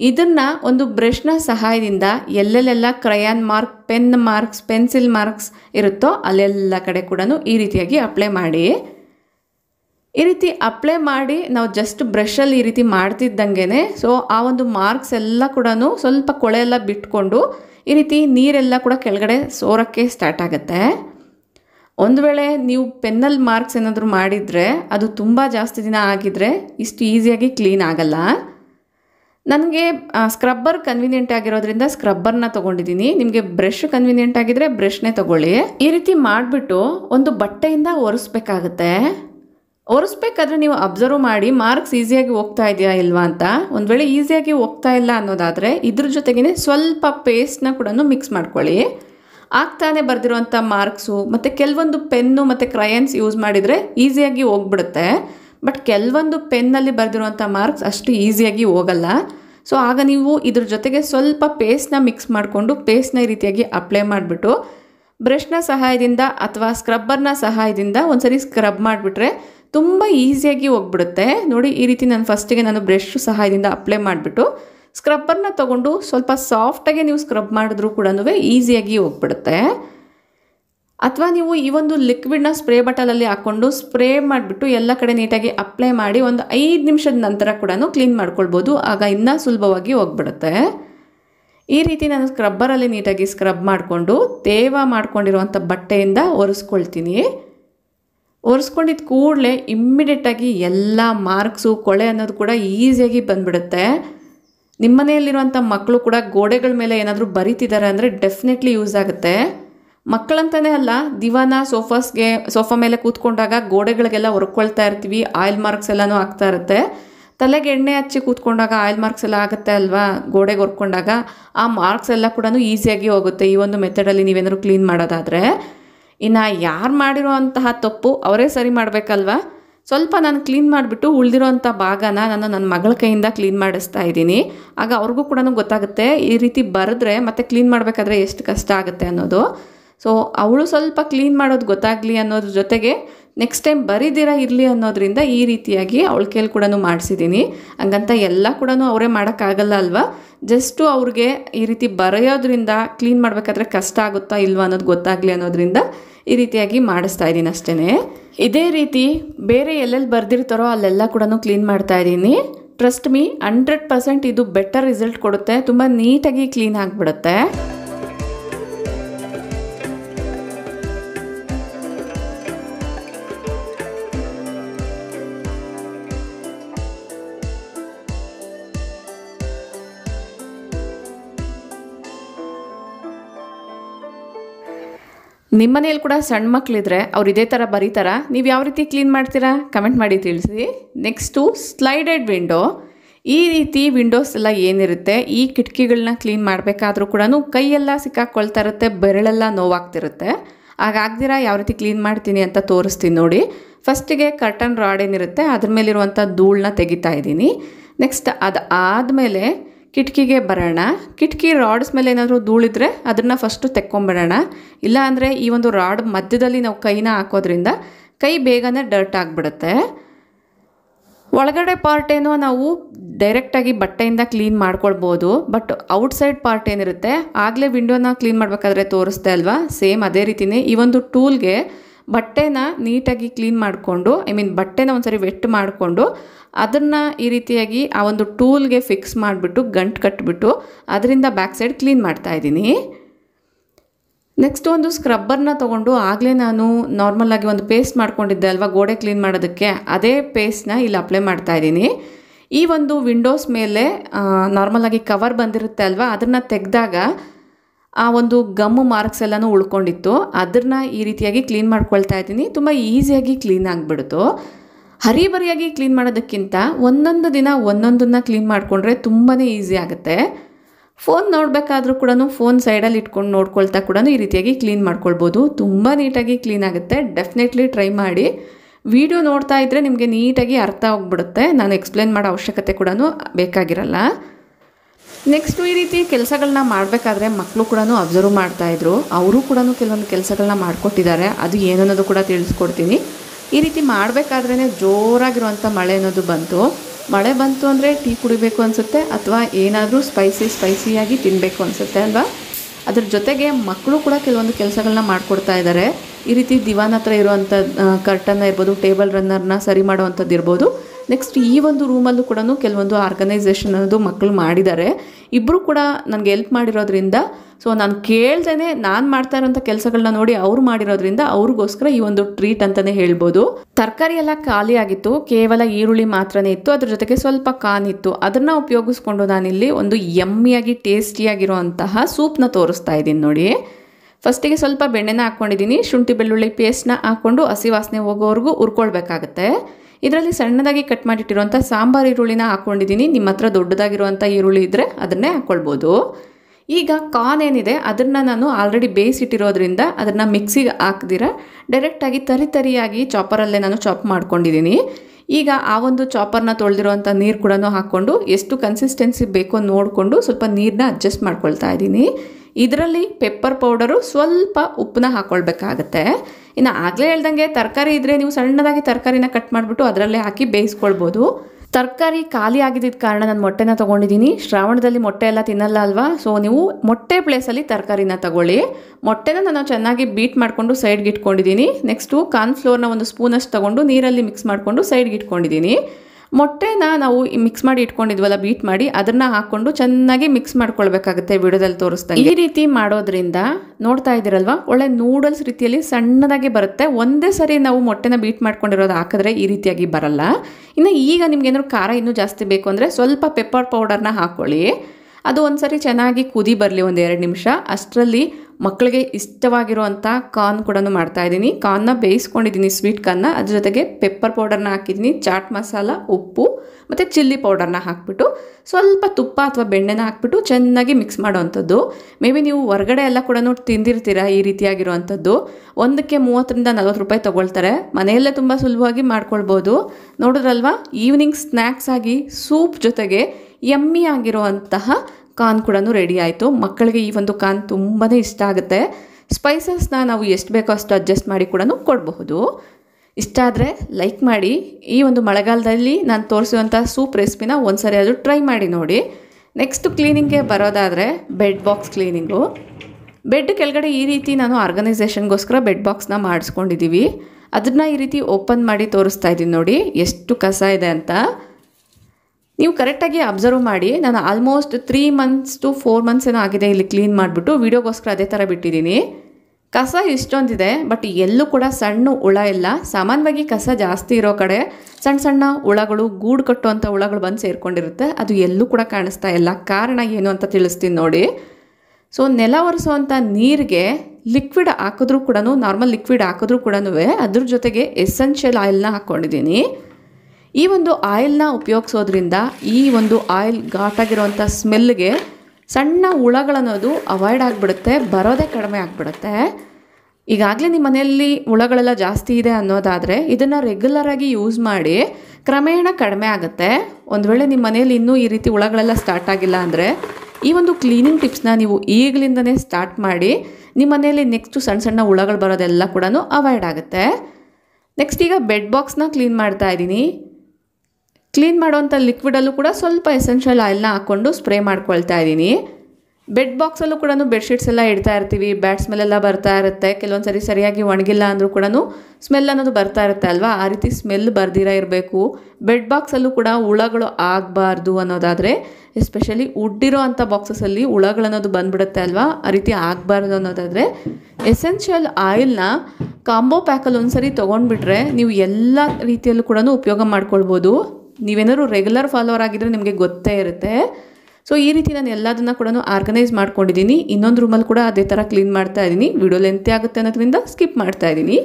Speaker 1: ಇದನ್ನು ಒಂದು ಬ್ರಷ್ನ ಸಹಾಯದಿಂದ ಎಲ್ಲೆಲ್ಲೆಲ್ಲ crayon mark pen marks pencil marks ಇರುತ್ತೋ ಅಲ್ಲೆಲ್ಲ ಕಡೆ ಕೂಡ ಈ ರೀತಿಯಾಗಿ ಅಪ್ಲೈ ಮಾಡಿ ಈ ರೀತಿ ಅಪ್ಲೈ ಮಾಡಿ ನಾವು ಜಸ್ಟ್ ಬ್ರಷಲ್ಲಿ ಈ ರೀತಿ ಮಾಡ್ತಿದ್ದಂಗೆ ಸೊ ಆ ಒಂದು ಮಾರ್ಕ್ಸ್ ಎಲ್ಲ ಕೂಡ ಸ್ವಲ್ಪ ಕೊಳೆ ಎಲ್ಲ ಬಿಟ್ಕೊಂಡು ಈ ರೀತಿ ನೀರೆಲ್ಲ ಕೂಡ ಕೆಳಗಡೆ ಸೋರೋಕ್ಕೆ ಸ್ಟಾರ್ಟ್ ಆಗುತ್ತೆ ಒಂದು ವೇಳೆ ನೀವು ಪೆನ್ನಲ್ಲಿ ಮಾರ್ಕ್ಸ್ ಏನಾದರೂ ಮಾಡಿದರೆ ಅದು ತುಂಬ ಜಾಸ್ತಿ ದಿನ ಆಗಿದರೆ ಇಷ್ಟು ಈಸಿಯಾಗಿ ಕ್ಲೀನ್ ಆಗಲ್ಲ ನನಗೆ ಸ್ಕ್ರಬ್ಬರ್ ಕನ್ವಿನಿಯೆಂಟ್ ಆಗಿರೋದ್ರಿಂದ ಸ್ಕ್ರಬ್ಬರ್ನ ತೊಗೊಂಡಿದ್ದೀನಿ ನಿಮಗೆ ಬ್ರಷ್ ಕನ್ವಿನಿಯೆಂಟ್ ಆಗಿದ್ರೆ ಬ್ರಷ್ನೇ ತೊಗೊಳ್ಳಿ ಈ ರೀತಿ ಮಾಡಿಬಿಟ್ಟು ಒಂದು ಬಟ್ಟೆಯಿಂದ ಒರೆಸ್ಬೇಕಾಗತ್ತೆ ಒರೆಸ್ಬೇಕಾದ್ರೆ ನೀವು ಅಬ್ಸರ್ವ್ ಮಾಡಿ ಮಾರ್ಕ್ಸ್ ಈಸಿಯಾಗಿ ಹೋಗ್ತಾ ಇದೆಯಾ ಇಲ್ವಾ ಅಂತ ಒಂದು ವೇಳೆ ಈಸಿಯಾಗಿ ಹೋಗ್ತಾ ಇಲ್ಲ ಅನ್ನೋದಾದರೆ ಇದ್ರ ಜೊತೆಗೇ ಸ್ವಲ್ಪ ಪೇಸ್ಟ್ನ ಕೂಡ ಮಿಕ್ಸ್ ಮಾಡ್ಕೊಳ್ಳಿ ಆಗ್ತಾನೆ ಬರೆದಿರುವಂಥ ಮಾರ್ಕ್ಸು ಮತ್ತು ಕೆಲವೊಂದು ಪೆನ್ನು ಮತ್ತು ಕ್ರಯನ್ಸ್ ಯೂಸ್ ಮಾಡಿದರೆ ಈಸಿಯಾಗಿ ಹೋಗ್ಬಿಡುತ್ತೆ ಬಟ್ ಕೆಲವೊಂದು ಪೆನ್ನಲ್ಲಿ ಬರೆದಿರುವಂಥ ಮಾರ್ಕ್ಸ್ ಅಷ್ಟು ಈಸಿಯಾಗಿ ಹೋಗಲ್ಲ ಸೊ ಆಗ ನೀವು ಇದ್ರ ಜೊತೆಗೆ ಸ್ವಲ್ಪ ಪೇಸ್ಟ್ನ ಮಿಕ್ಸ್ ಮಾಡಿಕೊಂಡು ಪೇಸ್ಟ್ನ ಈ ರೀತಿಯಾಗಿ ಅಪ್ಲೈ ಮಾಡಿಬಿಟ್ಟು ಬ್ರಷ್ನ ಸಹಾಯದಿಂದ ಅಥವಾ ಸ್ಕ್ರಬ್ಬರ್ನ ಸಹಾಯದಿಂದ ಸರಿ ಸ್ಕ್ರಬ್ ಮಾಡಿಬಿಟ್ರೆ ತುಂಬ ಈಸಿಯಾಗಿ ಹೋಗ್ಬಿಡುತ್ತೆ ನೋಡಿ ಈ ರೀತಿ ನಾನು ಫಸ್ಟಿಗೆ ನಾನು ಬ್ರಷ್ ಸಹಾಯದಿಂದ ಅಪ್ಲೈ ಮಾಡಿಬಿಟ್ಟು ಸ್ಕ್ರಬ್ಬರ್ನ ತೊಗೊಂಡು ಸ್ವಲ್ಪ ಸಾಫ್ಟಾಗಿ ನೀವು ಸ್ಕ್ರಬ್ ಮಾಡಿದ್ರೂ ಕೂಡ ಈಸಿಯಾಗಿ ಹೋಗ್ಬಿಡುತ್ತೆ ಅಥವಾ ನೀವು ಈ ಒಂದು ಲಿಕ್ವಿಡ್ನ ಸ್ಪ್ರೇ ಬಟಲಲ್ಲಿ ಹಾಕ್ಕೊಂಡು ಸ್ಪ್ರೇ ಮಾಡಿಬಿಟ್ಟು ಎಲ್ಲ ಕಡೆ ನೀಟಾಗಿ ಅಪ್ಲೈ ಮಾಡಿ ಒಂದು ಐದು ನಿಮಿಷದ ನಂತರ ಕೂಡ ಕ್ಲೀನ್ ಮಾಡ್ಕೊಳ್ಬೋದು ಆಗ ಇನ್ನೂ ಸುಲಭವಾಗಿ ಹೋಗ್ಬಿಡುತ್ತೆ ಈ ರೀತಿ ನಾನು ಸ್ಕ್ರಬ್ಬರಲ್ಲಿ ನೀಟಾಗಿ ಸ್ಕ್ರಬ್ ಮಾಡಿಕೊಂಡು ತೇವ ಮಾಡ್ಕೊಂಡಿರುವಂಥ ಬಟ್ಟೆಯಿಂದ ಒರೆಸ್ಕೊಳ್ತೀನಿ ಒರೆಸ್ಕೊಂಡಿದ್ದ ಕೂಡಲೇ ಇಮ್ಮಿಡಿಯೇಟಾಗಿ ಎಲ್ಲ ಮಾರ್ಕ್ಸು ಕೊಳೆ ಅನ್ನೋದು ಕೂಡ ಈಸಿಯಾಗಿ ಬಂದ್ಬಿಡುತ್ತೆ ಮನೆಯಲ್ಲಿರುವಂಥ ಮಕ್ಕಳು ಕೂಡ ಗೋಡೆಗಳ ಮೇಲೆ ಏನಾದರೂ ಬರೀತಿದ್ದಾರೆ ಅಂದರೆ ಡೆಫಿನೆಟ್ಲಿ ಯೂಸ್ ಆಗುತ್ತೆ ಮಕ್ಕಳಂತಲೇ ಅಲ್ಲ ದಿವಾನ ಸೋಫಾಸ್ಗೆ ಸೋಫಾ ಮೇಲೆ ಕೂತ್ಕೊಂಡಾಗ ಗೋಡೆಗಳಿಗೆಲ್ಲ ಹೊರ್ಕೊಳ್ತಾ ಇರ್ತೀವಿ ಆಯಿಲ್ ಮಾರ್ಕ್ಸ್ ಎಲ್ಲನೂ ಆಗ್ತಾ ಇರುತ್ತೆ ತಲೆಗೆ ಎಣ್ಣೆ ಹಚ್ಚಿ ಕೂತ್ಕೊಂಡಾಗ ಆಯಿಲ್ ಮಾರ್ಕ್ಸ್ ಎಲ್ಲ ಆಗುತ್ತೆ ಅಲ್ವಾ ಗೋಡೆಗೆ ಹೊರ್ಕೊಂಡಾಗ ಆ ಮಾರ್ಕ್ಸ್ ಎಲ್ಲ ಕೂಡ ಈಸಿಯಾಗಿ ಹೋಗುತ್ತೆ ಈ ಒಂದು ಮೆಥಡಲ್ಲಿ ನೀವೇನಾದ್ರು ಕ್ಲೀನ್ ಮಾಡೋದಾದರೆ ಇನ್ನು ಯಾರು ಮಾಡಿರೋ ಅಂತಹ ತಪ್ಪು ಅವರೇ ಸರಿ ಮಾಡಬೇಕಲ್ವಾ ಸ್ವಲ್ಪ ನಾನು ಕ್ಲೀನ್ ಮಾಡಿಬಿಟ್ಟು ಉಳಿದಿರೋ ಭಾಗನ ನಾನು ನನ್ನ ಮಗಳ ಕೈಯಿಂದ ಕ್ಲೀನ್ ಮಾಡಿಸ್ತಾ ಇದ್ದೀನಿ ಆಗ ಅವ್ರಿಗೂ ಕೂಡ ಗೊತ್ತಾಗುತ್ತೆ ಈ ರೀತಿ ಬರೆದ್ರೆ ಮತ್ತೆ ಕ್ಲೀನ್ ಮಾಡಬೇಕಾದ್ರೆ ಎಷ್ಟು ಕಷ್ಟ ಆಗುತ್ತೆ ಅನ್ನೋದು ಸೊ ಅವಳು ಸ್ವಲ್ಪ ಕ್ಲೀನ್ ಮಾಡೋದು ಗೊತ್ತಾಗಲಿ ಅನ್ನೋದ್ರ ಜೊತೆಗೆ ನೆಕ್ಸ್ಟ್ ಟೈಮ್ ಬರೀದಿರ ಇರಲಿ ಅನ್ನೋದರಿಂದ ಈ ರೀತಿಯಾಗಿ ಅವಳ ಕೈಲಿ ಕೂಡ ಮಾಡಿಸಿದ್ದೀನಿ ಹಂಗಂತ ಎಲ್ಲ ಕೂಡ ಅವರೇ ಮಾಡೋಕ್ಕಾಗಲ್ಲ ಅಲ್ವಾ ಜಸ್ಟು ಅವ್ರಿಗೆ ಈ ರೀತಿ ಬರೆಯೋದ್ರಿಂದ ಕ್ಲೀನ್ ಮಾಡಬೇಕಾದ್ರೆ ಕಷ್ಟ ಆಗುತ್ತಾ ಇಲ್ವಾ ಅನ್ನೋದು ಗೊತ್ತಾಗಲಿ ಅನ್ನೋದ್ರಿಂದ ಈ ರೀತಿಯಾಗಿ ಮಾಡಿಸ್ತಾ ಇದ್ದೀನಿ ಅಷ್ಟೇ ಇದೇ ರೀತಿ ಬೇರೆ ಎಲ್ಲೆಲ್ಲಿ ಬರೆದಿರ್ತಾರೋ ಅಲ್ಲೆಲ್ಲ ಕೂಡ ಕ್ಲೀನ್ ಮಾಡ್ತಾ ಇದ್ದೀನಿ ಟ್ರಸ್ಟ್ ಮೀ ಹಂಡ್ರೆಡ್ ಪರ್ಸೆಂಟ್ ಇದು ಬೆಟರ್ ರಿಸಲ್ಟ್ ಕೊಡುತ್ತೆ ತುಂಬ ನೀಟಾಗಿ ಕ್ಲೀನ್ ಆಗಿಬಿಡುತ್ತೆ ನಿಮ್ಮ ಮನೇಲಿ ಕೂಡ ಸಣ್ಣ ಮಕ್ಕಳಿದ್ರೆ ಅವ್ರು ಇದೇ ಥರ ಬರೀತಾರ ನೀವು ಯಾವ ರೀತಿ ಕ್ಲೀನ್ ಮಾಡ್ತೀರಾ ಕಮೆಂಟ್ ಮಾಡಿ ತಿಳಿಸಿ ನೆಕ್ಸ್ಟು ಸ್ಲೈಡೆಡ್ ವಿಂಡೋ ಈ ರೀತಿ ವಿಂಡೋಸ್ ಎಲ್ಲ ಏನಿರುತ್ತೆ ಈ ಕಿಟಕಿಗಳನ್ನ ಕ್ಲೀನ್ ಮಾಡಬೇಕಾದ್ರೂ ಕೂಡ ಕೈಯೆಲ್ಲ ಸಿಕ್ಕಾಕ್ಕೊಳ್ತಾ ಇರುತ್ತೆ ಬೆರಳೆಲ್ಲ ನೋವಾಗ್ತಿರುತ್ತೆ ಹಾಗಾಗ್ದಿರ ಯಾವ ರೀತಿ ಕ್ಲೀನ್ ಮಾಡ್ತೀನಿ ಅಂತ ತೋರಿಸ್ತೀನಿ ನೋಡಿ ಫಸ್ಟಿಗೆ ಕರ್ಟನ್ ರಾಡ್ ಏನಿರುತ್ತೆ ಅದ್ರ ಮೇಲಿರುವಂಥ ಧೂಳನ್ನ ತೆಗಿತಾ ಇದ್ದೀನಿ ನೆಕ್ಸ್ಟ್ ಅದು ಆದಮೇಲೆ ಕಿಟಕಿಗೆ ಬರೋಣ ಕಿಟಕಿ ರಾಡ್ಸ್ ಮೇಲೆ ಏನಾದರೂ ಧೂಳಿದ್ರೆ ಅದನ್ನು ಫಸ್ಟು ತೆಕ್ಕೊಂಬಿಡೋಣ ಇಲ್ಲಾಂದರೆ ಈ ಒಂದು ರಾಡ್ ಮಧ್ಯದಲ್ಲಿ ನಾವು ಕೈನ ಹಾಕೋದ್ರಿಂದ ಕೈ ಬೇಗನೆ ಡರ್ಟ್ ಆಗಿಬಿಡುತ್ತೆ ಒಳಗಡೆ ಪಾರ್ಟ್ ಏನೋ ನಾವು ಡೈರೆಕ್ಟಾಗಿ ಬಟ್ಟೆಯಿಂದ ಕ್ಲೀನ್ ಮಾಡ್ಕೊಳ್ಬೋದು ಬಟ್ ಔಟ್ಸೈಡ್ ಪಾರ್ಟ್ ಏನಿರುತ್ತೆ ಆಗಲೇ ವಿಂಡೋನ ಕ್ಲೀನ್ ಮಾಡಬೇಕಾದ್ರೆ ತೋರಿಸ್ದೆ ಅಲ್ವಾ ಸೇಮ್ ಅದೇ ರೀತಿನೇ ಈ ಒಂದು ಟೂಲ್ಗೆ ಬಟ್ಟೆನ ನೀಟಾಗಿ ಕ್ಲೀನ್ ಮಾಡಿಕೊಂಡು ಐ ಮೀನ್ ಬಟ್ಟೆನ ಒಂದ್ಸರಿ ವೆಟ್ ಮಾಡಿಕೊಂಡು ಅದನ್ನು ಈ ರೀತಿಯಾಗಿ ಆ ಒಂದು ಟೂಲ್ಗೆ ಫಿಕ್ಸ್ ಮಾಡಿಬಿಟ್ಟು ಗಂಟು ಕಟ್ಬಿಟ್ಟು ಅದರಿಂದ ಬ್ಯಾಕ್ ಸೈಡ್ ಕ್ಲೀನ್ ಮಾಡ್ತಾ ಇದ್ದೀನಿ ನೆಕ್ಸ್ಟ್ ಒಂದು ಸ್ಕ್ರಬ್ಬರ್ನ ತೊಗೊಂಡು ಆಗಲೇ ನಾನು ನಾರ್ಮಲಾಗಿ ಒಂದು ಪೇಸ್ಟ್ ಮಾಡ್ಕೊಂಡಿದ್ದೆ ಅಲ್ವಾ ಗೋಡೆ ಕ್ಲೀನ್ ಮಾಡೋದಕ್ಕೆ ಅದೇ ಪೇಸ್ಟ್ನ ಇಲ್ಲಿ ಅಪ್ಲೈ ಮಾಡ್ತಾ ಇದ್ದೀನಿ ಈ ಒಂದು ವಿಂಡೋಸ್ ಮೇಲೆ ನಾರ್ಮಲಾಗಿ ಕವರ್ ಬಂದಿರುತ್ತೆ ಅಲ್ವಾ ಅದನ್ನು ತೆಗೆದಾಗ ಆ ಒಂದು ಗಮ್ಮು ಮಾರ್ಕ್ಸ್ ಎಲ್ಲನೂ ಉಳ್ಕೊಂಡಿತ್ತು ಅದನ್ನು ಈ ರೀತಿಯಾಗಿ ಕ್ಲೀನ್ ಮಾಡ್ಕೊಳ್ತಾ ಇದ್ದೀನಿ ತುಂಬ ಈಸಿಯಾಗಿ ಕ್ಲೀನ್ ಆಗಿಬಿಡ್ತು ಹರಿಬರಿಯಾಗಿ ಕ್ಲೀನ್ ಮಾಡೋದಕ್ಕಿಂತ ಒಂದೊಂದು ದಿನ ಒಂದೊಂದನ್ನು ಕ್ಲೀನ್ ಮಾಡಿಕೊಂಡ್ರೆ ತುಂಬಾ ಈಸಿ ಆಗುತ್ತೆ ಫೋನ್ ನೋಡಬೇಕಾದ್ರೂ ಕೂಡ ಫೋನ್ ಸೈಡಲ್ಲಿ ಇಟ್ಕೊಂಡು ನೋಡ್ಕೊಳ್ತಾ ಕೂಡ ಈ ರೀತಿಯಾಗಿ ಕ್ಲೀನ್ ಮಾಡ್ಕೊಳ್ಬೋದು ತುಂಬ ನೀಟಾಗಿ ಕ್ಲೀನ್ ಆಗುತ್ತೆ ಡೆಫಿನೆಟ್ಲಿ ಟ್ರೈ ಮಾಡಿ ವಿಡಿಯೋ ನೋಡ್ತಾ ಇದ್ದರೆ ನಿಮಗೆ ನೀಟಾಗಿ ಅರ್ಥ ಹೋಗ್ಬಿಡುತ್ತೆ ನಾನು ಎಕ್ಸ್ಪ್ಲೇನ್ ಮಾಡೋ ಅವಶ್ಯಕತೆ ಕೂಡ ಬೇಕಾಗಿರಲ್ಲ ನೆಕ್ಸ್ಟು ಈ ರೀತಿ ಕೆಲಸಗಳನ್ನ ಮಾಡಬೇಕಾದ್ರೆ ಮಕ್ಕಳು ಕೂಡ ಅಬ್ಸರ್ವ್ ಮಾಡ್ತಾಯಿದ್ರು ಅವರು ಕೂಡ ಕೆಲವೊಂದು ಕೆಲಸಗಳನ್ನ ಮಾಡಿಕೊಟ್ಟಿದ್ದಾರೆ ಅದು ಏನನ್ನೋದು ಕೂಡ ತಿಳಿಸ್ಕೊಡ್ತೀನಿ ಈ ರೀತಿ ಮಾಡಬೇಕಾದ್ರೇ ಜೋರಾಗಿರುವಂಥ ಮಳೆ ಅನ್ನೋದು ಬಂತು ಮಳೆ ಬಂತು ಅಂದರೆ ಟೀ ಕುಡಿಬೇಕು ಅನಿಸುತ್ತೆ ಅಥವಾ ಏನಾದರೂ ಸ್ಪೈಸಿ ಸ್ಪೈಸಿಯಾಗಿ ತಿನ್ನಬೇಕು ಅನಿಸುತ್ತೆ ಅಲ್ವಾ ಅದ್ರ ಜೊತೆಗೆ ಮಕ್ಕಳು ಕೂಡ ಕೆಲವೊಂದು ಕೆಲಸಗಳನ್ನ ಮಾಡಿಕೊಡ್ತಾ ಇದ್ದಾರೆ ಈ ರೀತಿ ದಿವಾನ್ ಹತ್ರ ಇರುವಂಥ ಕರ್ಟನ್ನ ಇರ್ಬೋದು ಟೇಬಲ್ ರನ್ನರ್ನ ಸರಿ ಮಾಡುವಂಥದ್ದು ಇರ್ಬೋದು ನೆಕ್ಸ್ಟ್ ಈ ಒಂದು ರೂಮಲ್ಲೂ ಕೂಡ ಕೆಲವೊಂದು ಆರ್ಗನೈಸೇಷನ್ ಅನ್ನೋದು ಮಕ್ಕಳು ಮಾಡಿದ್ದಾರೆ ಇಬ್ಬರು ಕೂಡ ನನಗೆ ಎಲ್ಪ್ ಮಾಡಿರೋದ್ರಿಂದ ಸೊ ನಾನು ಕೇಳ್ದೇ ನಾನು ಮಾಡ್ತಾ ಇರೋಂಥ ಕೆಲಸಗಳನ್ನ ನೋಡಿ ಅವ್ರು ಮಾಡಿರೋದ್ರಿಂದ ಅವ್ರಿಗೋಸ್ಕರ ಈ ಒಂದು ಟ್ರೀಟ್ ಅಂತಲೇ ಹೇಳ್ಬೋದು ತರಕಾರಿ ಎಲ್ಲ ಖಾಲಿ ಆಗಿತ್ತು ಕೇವಲ ಈರುಳ್ಳಿ ಮಾತ್ರನೇ ಇತ್ತು ಅದ್ರ ಜೊತೆಗೆ ಸ್ವಲ್ಪ ಕಾನ್ ಇತ್ತು ಅದನ್ನು ಉಪಯೋಗಿಸ್ಕೊಂಡು ನಾನಿಲ್ಲಿ ಒಂದು ಯಮ್ಮಿಯಾಗಿ ಟೇಸ್ಟಿಯಾಗಿರುವಂತಹ ಸೂಪ್ನ ತೋರಿಸ್ತಾ ಇದ್ದೀನಿ ನೋಡಿ ಫಸ್ಟಿಗೆ ಸ್ವಲ್ಪ ಬೆಣ್ಣೆನ ಹಾಕ್ಕೊಂಡಿದ್ದೀನಿ ಶುಂಠಿ ಬೆಳ್ಳುಳ್ಳಿ ಪೇಸ್ಟ್ನ ಹಾಕ್ಕೊಂಡು ಹಸಿ ವಾಸನೆ ಹೋಗೋವರೆಗೂ ಹುರ್ಕೊಳ್ಬೇಕಾಗತ್ತೆ ಇದರಲ್ಲಿ ಸಣ್ಣದಾಗಿ ಕಟ್ ಮಾಡಿಟ್ಟಿರುವಂಥ ಸಾಂಬಾರು ಈರುಳ್ಳಿನ ಹಾಕ್ಕೊಂಡಿದ್ದೀನಿ ನಿಮ್ಮ ಹತ್ರ ದೊಡ್ಡದಾಗಿರುವಂಥ ಈರುಳ್ಳಿ ಇದ್ದರೆ ಅದನ್ನೇ ಹಾಕ್ಕೊಳ್ಬೋದು ಈಗ ಕಾರ್ನ್ ಏನಿದೆ ಅದನ್ನು ನಾನು ಆಲ್ರೆಡಿ ಬೇಯಿಸಿಟ್ಟಿರೋದ್ರಿಂದ ಅದನ್ನು ಮಿಕ್ಸಿಗೆ ಹಾಕ್ದಿರ ಡೈರೆಕ್ಟಾಗಿ ತರಿ ತರಿಯಾಗಿ ಚಾಪರಲ್ಲೇ ನಾನು ಚಾಪ್ ಮಾಡ್ಕೊಂಡಿದ್ದೀನಿ ಈಗ ಆ ಒಂದು ಚಾಪರ್ನ ತೊಳೆದಿರುವಂಥ ನೀರು ಕೂಡ ಹಾಕ್ಕೊಂಡು ಎಷ್ಟು ಕನ್ಸಿಸ್ಟೆನ್ಸಿ ಬೇಕೋ ನೋಡಿಕೊಂಡು ಸ್ವಲ್ಪ ನೀರನ್ನ ಅಡ್ಜಸ್ಟ್ ಮಾಡ್ಕೊಳ್ತಾ ಇದ್ದೀನಿ ಇದರಲ್ಲಿ ಪೆಪ್ಪರ್ ಪೌಡರು ಸ್ವಲ್ಪ ಉಪ್ಪನ್ನ ಹಾಕ್ಕೊಳ್ಬೇಕಾಗತ್ತೆ ಇನ್ನು ಆಗಲೇ ಹೇಳ್ದಂಗೆ ತರಕಾರಿ ಇದ್ದರೆ ನೀವು ಸಣ್ಣದಾಗಿ ತರಕಾರಿನ ಕಟ್ ಮಾಡಿಬಿಟ್ಟು ಅದರಲ್ಲೇ ಹಾಕಿ ಬೇಯಿಸ್ಕೊಳ್ಬೋದು ತರಕಾರಿ ಖಾಲಿ ಆಗಿದ್ದ ಕಾರಣ ನಾನು ಮೊಟ್ಟೆನ ತೊಗೊಂಡಿದ್ದೀನಿ ಶ್ರಾವಣದಲ್ಲಿ ಮೊಟ್ಟೆ ಎಲ್ಲ ತಿನ್ನಲ್ಲ ಅಲ್ವಾ ಸೊ ನೀವು ಮೊಟ್ಟೆ ಪ್ಲೇಸಲ್ಲಿ ತರಕಾರಿನ ತಗೊಳ್ಳಿ ಮೊಟ್ಟೆನ ನಾನು ಚೆನ್ನಾಗಿ ಬೀಟ್ ಮಾಡಿಕೊಂಡು ಸೈಡ್ಗೆ ಇಟ್ಕೊಂಡಿದ್ದೀನಿ ನೆಕ್ಸ್ಟು ಫ್ಲೋರ್ನ ಒಂದು ಸ್ಪೂನಷ್ಟು ತೊಗೊಂಡು ನೀರಲ್ಲಿ ಮಿಕ್ಸ್ ಮಾಡಿಕೊಂಡು ಸೈಡ್ಗೆ ಇಟ್ಕೊಂಡಿದ್ದೀನಿ ಮೊಟ್ಟೆನ ನಾವು ಮಿಕ್ಸ್ ಮಾಡಿ ಇಟ್ಕೊಂಡಿದ್ವಲ್ಲ ಬೀಟ್ ಮಾಡಿ ಅದನ್ನ ಹಾಕೊಂಡು ಚೆನ್ನಾಗಿ ಮಿಕ್ಸ್ ಮಾಡ್ಕೊಳ್ಬೇಕಾಗುತ್ತೆ ವಿಡಿಯೋದಲ್ಲಿ ತೋರಿಸ್ತಾ ಈ ರೀತಿ ಮಾಡೋದ್ರಿಂದ ನೋಡ್ತಾ ಇದ್ದೀರಲ್ವಾ ಒಳ್ಳೆ ನೂಡಲ್ಸ್ ರೀತಿಯಲ್ಲಿ ಸಣ್ಣದಾಗಿ ಬರುತ್ತೆ ಒಂದೇ ಸರಿ ನಾವು ಮೊಟ್ಟೆನ ಬೀಟ್ ಮಾಡ್ಕೊಂಡಿರೋದು ಹಾಕಿದ್ರೆ ಈ ರೀತಿಯಾಗಿ ಬರಲ್ಲ ಇನ್ನು ಈಗ ನಿಮ್ಗೆ ಏನಾದ್ರು ಖಾರ ಇನ್ನೂ ಜಾಸ್ತಿ ಬೇಕು ಅಂದರೆ ಸ್ವಲ್ಪ ಪೆಪ್ಪರ್ ಪೌಡರ್ನ ಹಾಕೊಳ್ಳಿ ಅದು ಒಂದ್ಸರಿ ಚೆನ್ನಾಗಿ ಕುದಿ ಬರಲಿ ಒಂದು ಎರಡು ನಿಮಿಷ ಅಷ್ಟರಲ್ಲಿ ಮಕ್ಕಳಿಗೆ ಇಷ್ಟವಾಗಿರುವಂಥ ಕಾರ್ನ್ ಕೂಡ ಮಾಡ್ತಾಯಿದ್ದೀನಿ ಕಾರ್ನ್ನ ಬೇಯಿಸ್ಕೊಂಡಿದ್ದೀನಿ ಸ್ವೀಟ್ ಕಾರ್ನ್ನ ಅದ್ರ ಜೊತೆಗೆ ಪೆಪ್ಪರ್ ಪೌಡರ್ನ ಹಾಕಿದ್ದೀನಿ ಚಾಟ್ ಮಸಾಲ ಉಪ್ಪು ಮತ್ತು ಚಿಲ್ಲಿ ಪೌಡರ್ನ ಹಾಕ್ಬಿಟ್ಟು ಸ್ವಲ್ಪ ತುಪ್ಪ ಅಥವಾ ಬೆಣ್ಣೆನ ಹಾಕ್ಬಿಟ್ಟು ಚೆನ್ನಾಗಿ ಮಿಕ್ಸ್ ಮಾಡುವಂಥದ್ದು ಮೇ ಬಿ ನೀವು ಹೊರಗಡೆ ಎಲ್ಲ ಕೂಡ ತಿಂದಿರ್ತೀರಾ ಈ ರೀತಿಯಾಗಿರುವಂಥದ್ದು ಒಂದಕ್ಕೆ ಮೂವತ್ತರಿಂದ ನಲ್ವತ್ತು ರೂಪಾಯಿ ತೊಗೊಳ್ತಾರೆ ಮನೆಯಲ್ಲೇ ತುಂಬ ಸುಲಭವಾಗಿ ಮಾಡ್ಕೊಳ್ಬೋದು ನೋಡಿದ್ರಲ್ವಾ ಈವ್ನಿಂಗ್ ಸ್ನ್ಯಾಕ್ಸ್ ಆಗಿ ಸೂಪ್ ಜೊತೆಗೆ ಎಮ್ಮಿ ಆಗಿರುವಂತಹ ಕಾನ್ ಕೂಡ ರೆಡಿ ಆಯಿತು ಮಕ್ಕಳಿಗೆ ಈ ಒಂದು ಕಾನ್ ತುಂಬಾ ಇಷ್ಟ ಆಗುತ್ತೆ ಸ್ಪೈಸಸ್ನ ನಾವು ಎಷ್ಟು ಬೇಕೋ ಅಷ್ಟು ಅಡ್ಜಸ್ಟ್ ಮಾಡಿ ಕೂಡ ಕೊಡಬಹುದು ಇಷ್ಟ ಆದರೆ ಲೈಕ್ ಮಾಡಿ ಈ ಒಂದು ಮಳೆಗಾಲದಲ್ಲಿ ನಾನು ತೋರಿಸುವಂಥ ಸೂಪ್ ರೆಸಿಪಿನ ಒಂದು ಸರಿ ಆದರೂ ಟ್ರೈ ಮಾಡಿ ನೋಡಿ ನೆಕ್ಸ್ಟ್ ಕ್ಲೀನಿಂಗ್ಗೆ ಬರೋದಾದರೆ ಬೆಡ್ ಬಾಕ್ಸ್ ಕ್ಲೀನಿಂಗು ಬೆಡ್ ಕೆಳಗಡೆ ಈ ರೀತಿ ನಾನು ಆರ್ಗನೈಸೇಷನ್ಗೋಸ್ಕರ ಬೆಡ್ ಬಾಕ್ಸ್ನ ಮಾಡಿಸ್ಕೊಂಡಿದ್ದೀವಿ ಅದನ್ನ ಈ ರೀತಿ ಓಪನ್ ಮಾಡಿ ತೋರಿಸ್ತಾ ಇದ್ದೀನಿ ನೋಡಿ ಎಷ್ಟು ಕಸ ಇದೆ ಅಂತ ನೀವು ಕರೆಕ್ಟಾಗಿ ಅಬ್ಸರ್ವ್ ಮಾಡಿ ನಾನು almost three months to four months ಏನೋ ಆಗಿದೆ ಇಲ್ಲಿ ಕ್ಲೀನ್ ಮಾಡಿಬಿಟ್ಟು ವೀಡಿಯೋಗೋಸ್ಕರ ಅದೇ ಥರ ಬಿಟ್ಟಿದ್ದೀನಿ ಕಸ ಇಷ್ಟೊಂದಿದೆ ಬಟ್ ಎಲ್ಲೂ ಕೂಡ ಸಣ್ಣ ಹುಳ ಇಲ್ಲ ಸಾಮಾನ್ಯವಾಗಿ ಕಸ ಜಾಸ್ತಿ ಇರೋ ಕಡೆ ಸಣ್ಣ ಸಣ್ಣ ಹುಳಗಳು ಗೂಡು ಕಟ್ಟುವಂಥ ಹುಳಗಳು ಬಂದು ಸೇರಿಕೊಂಡಿರುತ್ತೆ ಅದು ಎಲ್ಲೂ ಕೂಡ ಕಾಣಿಸ್ತಾ ಇಲ್ಲ ಕಾರಣ ಏನು ಅಂತ ತಿಳಿಸ್ತೀನಿ ನೋಡಿ ಸೊ ನೆಲ ಒರೆಸುವಂಥ ನೀರಿಗೆ ಲಿಕ್ವಿಡ್ ಹಾಕಿದ್ರೂ ಕೂಡ ನಾರ್ಮಲ್ ಲಿಕ್ವಿಡ್ ಹಾಕಿದ್ರೂ ಕೂಡ ಅದ್ರ ಜೊತೆಗೆ ಎಸೆನ್ಷಿಯಲ್ ಆಯಿಲ್ನ ಹಾಕ್ಕೊಂಡಿದ್ದೀನಿ ಈ ಒಂದು ಆಯಿಲ್ನ ಉಪಯೋಗಿಸೋದ್ರಿಂದ ಈ ಒಂದು ಆಯಿಲ್ ಘಾಟಾಗಿರುವಂಥ ಸ್ಮೆಲ್ಗೆ ಸಣ್ಣ ಹುಳಗಳನ್ನೋದು ಅವಾಯ್ಡ್ ಆಗಿಬಿಡುತ್ತೆ ಬರೋದೇ ಕಡಿಮೆ ಆಗಿಬಿಡುತ್ತೆ ಈಗಾಗಲೇ ನಿಮ್ಮ ಮನೆಯಲ್ಲಿ ಹುಳಗಳೆಲ್ಲ ಜಾಸ್ತಿ ಇದೆ ಅನ್ನೋದಾದರೆ ಇದನ್ನು ರೆಗ್ಯುಲರಾಗಿ ಯೂಸ್ ಮಾಡಿ ಕ್ರಮೇಣ ಕಡಿಮೆ ಆಗುತ್ತೆ ಒಂದು ವೇಳೆ ನಿಮ್ಮ ಮನೆಯಲ್ಲಿ ಇನ್ನೂ ಈ ರೀತಿ ಹುಳಗಳೆಲ್ಲ ಸ್ಟಾರ್ಟ್ ಆಗಿಲ್ಲ ಅಂದರೆ ಈ ಒಂದು ಕ್ಲೀನಿಂಗ್ ಟಿಪ್ಸ್ನ ನೀವು ಈಗಲಿಂದನೇ ಸ್ಟಾರ್ಟ್ ಮಾಡಿ ನಿಮ್ಮ ಮನೆಯಲ್ಲಿ ನೆಕ್ಸ್ಟು ಸಣ್ಣ ಸಣ್ಣ ಹುಳಗಳು ಬರೋದೆಲ್ಲ ಕೂಡ ಅವಾಯ್ಡ್ ಆಗುತ್ತೆ ನೆಕ್ಸ್ಟ್ ಈಗ ಬೆಡ್ ಬಾಕ್ಸ್ನ ಕ್ಲೀನ್ ಮಾಡ್ತಾ ಇದ್ದೀನಿ ಕ್ಲೀನ್ ಮಾಡೋವಂಥ ಲಿಕ್ವಿಡಲ್ಲೂ ಕೂಡ ಸ್ವಲ್ಪ ಎಸೆನ್ಷಿಯಲ್ ಆಯಿಲ್ನ ಹಾಕ್ಕೊಂಡು ಸ್ಪ್ರೇ ಮಾಡ್ಕೊಳ್ತಾ ಇದ್ದೀನಿ ಬೆಡ್ ಬಾಕ್ಸಲ್ಲೂ ಕೂಡ ಬೆಡ್ಶೀಟ್ಸ್ ಎಲ್ಲ ಇಡ್ತಾ ಇರ್ತೀವಿ ಬ್ಯಾಡ್ ಸ್ಮೆಲ್ಲೆಲ್ಲ ಬರ್ತಾ ಇರುತ್ತೆ ಕೆಲವೊಂದು ಸರಿ ಸರಿಯಾಗಿ ಒಣಗಿಲ್ಲ ಅಂದರೂ ಕೂಡ ಸ್ಮೆಲ್ ಅನ್ನೋದು ಬರ್ತಾ ಇರುತ್ತೆ ಅಲ್ವಾ ಆ ರೀತಿ ಸ್ಮೆಲ್ ಬರ್ದಿರ ಇರಬೇಕು ಬೆಡ್ ಬಾಕ್ಸಲ್ಲೂ ಕೂಡ ಹುಳಗಳು ಆಗಬಾರ್ದು ಅನ್ನೋದಾದರೆ ಎಸ್ಪೆಷಲಿ ಉಡ್ಡಿರೋ ಅಂಥ ಹುಳಗಳು ಹುಳಗಳನ್ನೋದು ಬಂದ್ಬಿಡುತ್ತೆ ಅಲ್ವಾ ಆ ರೀತಿ ಆಗಬಾರ್ದು ಅನ್ನೋದಾದರೆ ಎಸೆನ್ಷಿಯಲ್ ಆಯಿಲ್ನ ಕಾಂಬೋ ಪ್ಯಾಕಲ್ಲಿ ಒಂದು ಸರಿ ತೊಗೊಂಡ್ಬಿಟ್ರೆ ನೀವು ಎಲ್ಲ ರೀತಿಯಲ್ಲೂ ಕೂಡ ಉಪಯೋಗ ಮಾಡ್ಕೊಳ್ಬೋದು ನೀವೇನಾದ್ರು ರೆಗ್ಯುಲರ್ ಫಾಲೋವರ್ ಆಗಿದ್ರೆ ನಿಮಗೆ ಗೊತ್ತೇ ಇರುತ್ತೆ ಸೊ ಈ ರೀತಿ ನಾನು ಎಲ್ಲದನ್ನು ಕೂಡ ಆರ್ಗನೈಸ್ ಮಾಡ್ಕೊಂಡಿದ್ದೀನಿ ಇನ್ನೊಂದು ರೂಮಲ್ಲಿ ಕೂಡ ಅದೇ ಥರ ಕ್ಲೀನ್ ಮಾಡ್ತಾ ಇದ್ದೀನಿ ವಿಡಿಯೋ ಲೆಂತೆ ಆಗುತ್ತೆ ಅನ್ನೋದ್ರಿಂದ ಸ್ಕಿಪ್ ಮಾಡ್ತಾ ಇದ್ದೀನಿ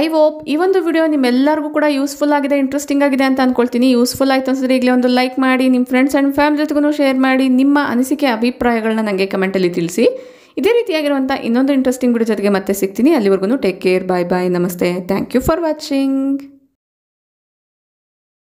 Speaker 1: ಐ ಹೋಪ್ ಈ ಒಂದು ವಿಡಿಯೋ ನಿಮ್ಮೆಲ್ಲರಿಗೂ ಕೂಡ ಯೂಸ್ಫುಲ್ ಆಗಿದೆ ಇಂಟ್ರೆಸ್ಟಿಂಗ್ ಆಗಿದೆ ಅಂತ ಅಂದ್ಕೊಳ್ತೀನಿ ಯೂಸ್ಫುಲ್ ಆಯ್ತು ಅನ್ಸಿದ್ರೆ ಈಗಲೇ ಒಂದು ಲೈಕ್ ಮಾಡಿ ನಿಮ್ಮ ಫ್ರೆಂಡ್ಸ್ ಆ್ಯಂಡ್ ಫ್ಯಾಮಿಲಿ ಜೊತೆಗೂ ಶೇರ್ ಮಾಡಿ ನಿಮ್ಮ ಅನಿಸಿಕೆ ಅಭಿಪ್ರಾಯಗಳನ್ನ ನನಗೆ ಕಮೆಂಟಲ್ಲಿ ತಿಳಿಸಿ ಇದೇ ರೀತಿಯಾಗಿರುವಂಥ ಇನ್ನೊಂದು ಇಂಟ್ರೆಸ್ಟಿಂಗ್ ವಿಡಿಯೋ ಜೊತೆಗೆ ಮತ್ತೆ ಸಿಗ್ತೀನಿ ಅಲ್ಲಿವರೆಗೂ ಟೇಕ್ ಕೇರ್ ಬಾಯ್ ಬಾಯ್ ನಮಸ್ತೆ ಥ್ಯಾಂಕ್ ಯು ಫಾರ್ ವಾಚಿಂಗ್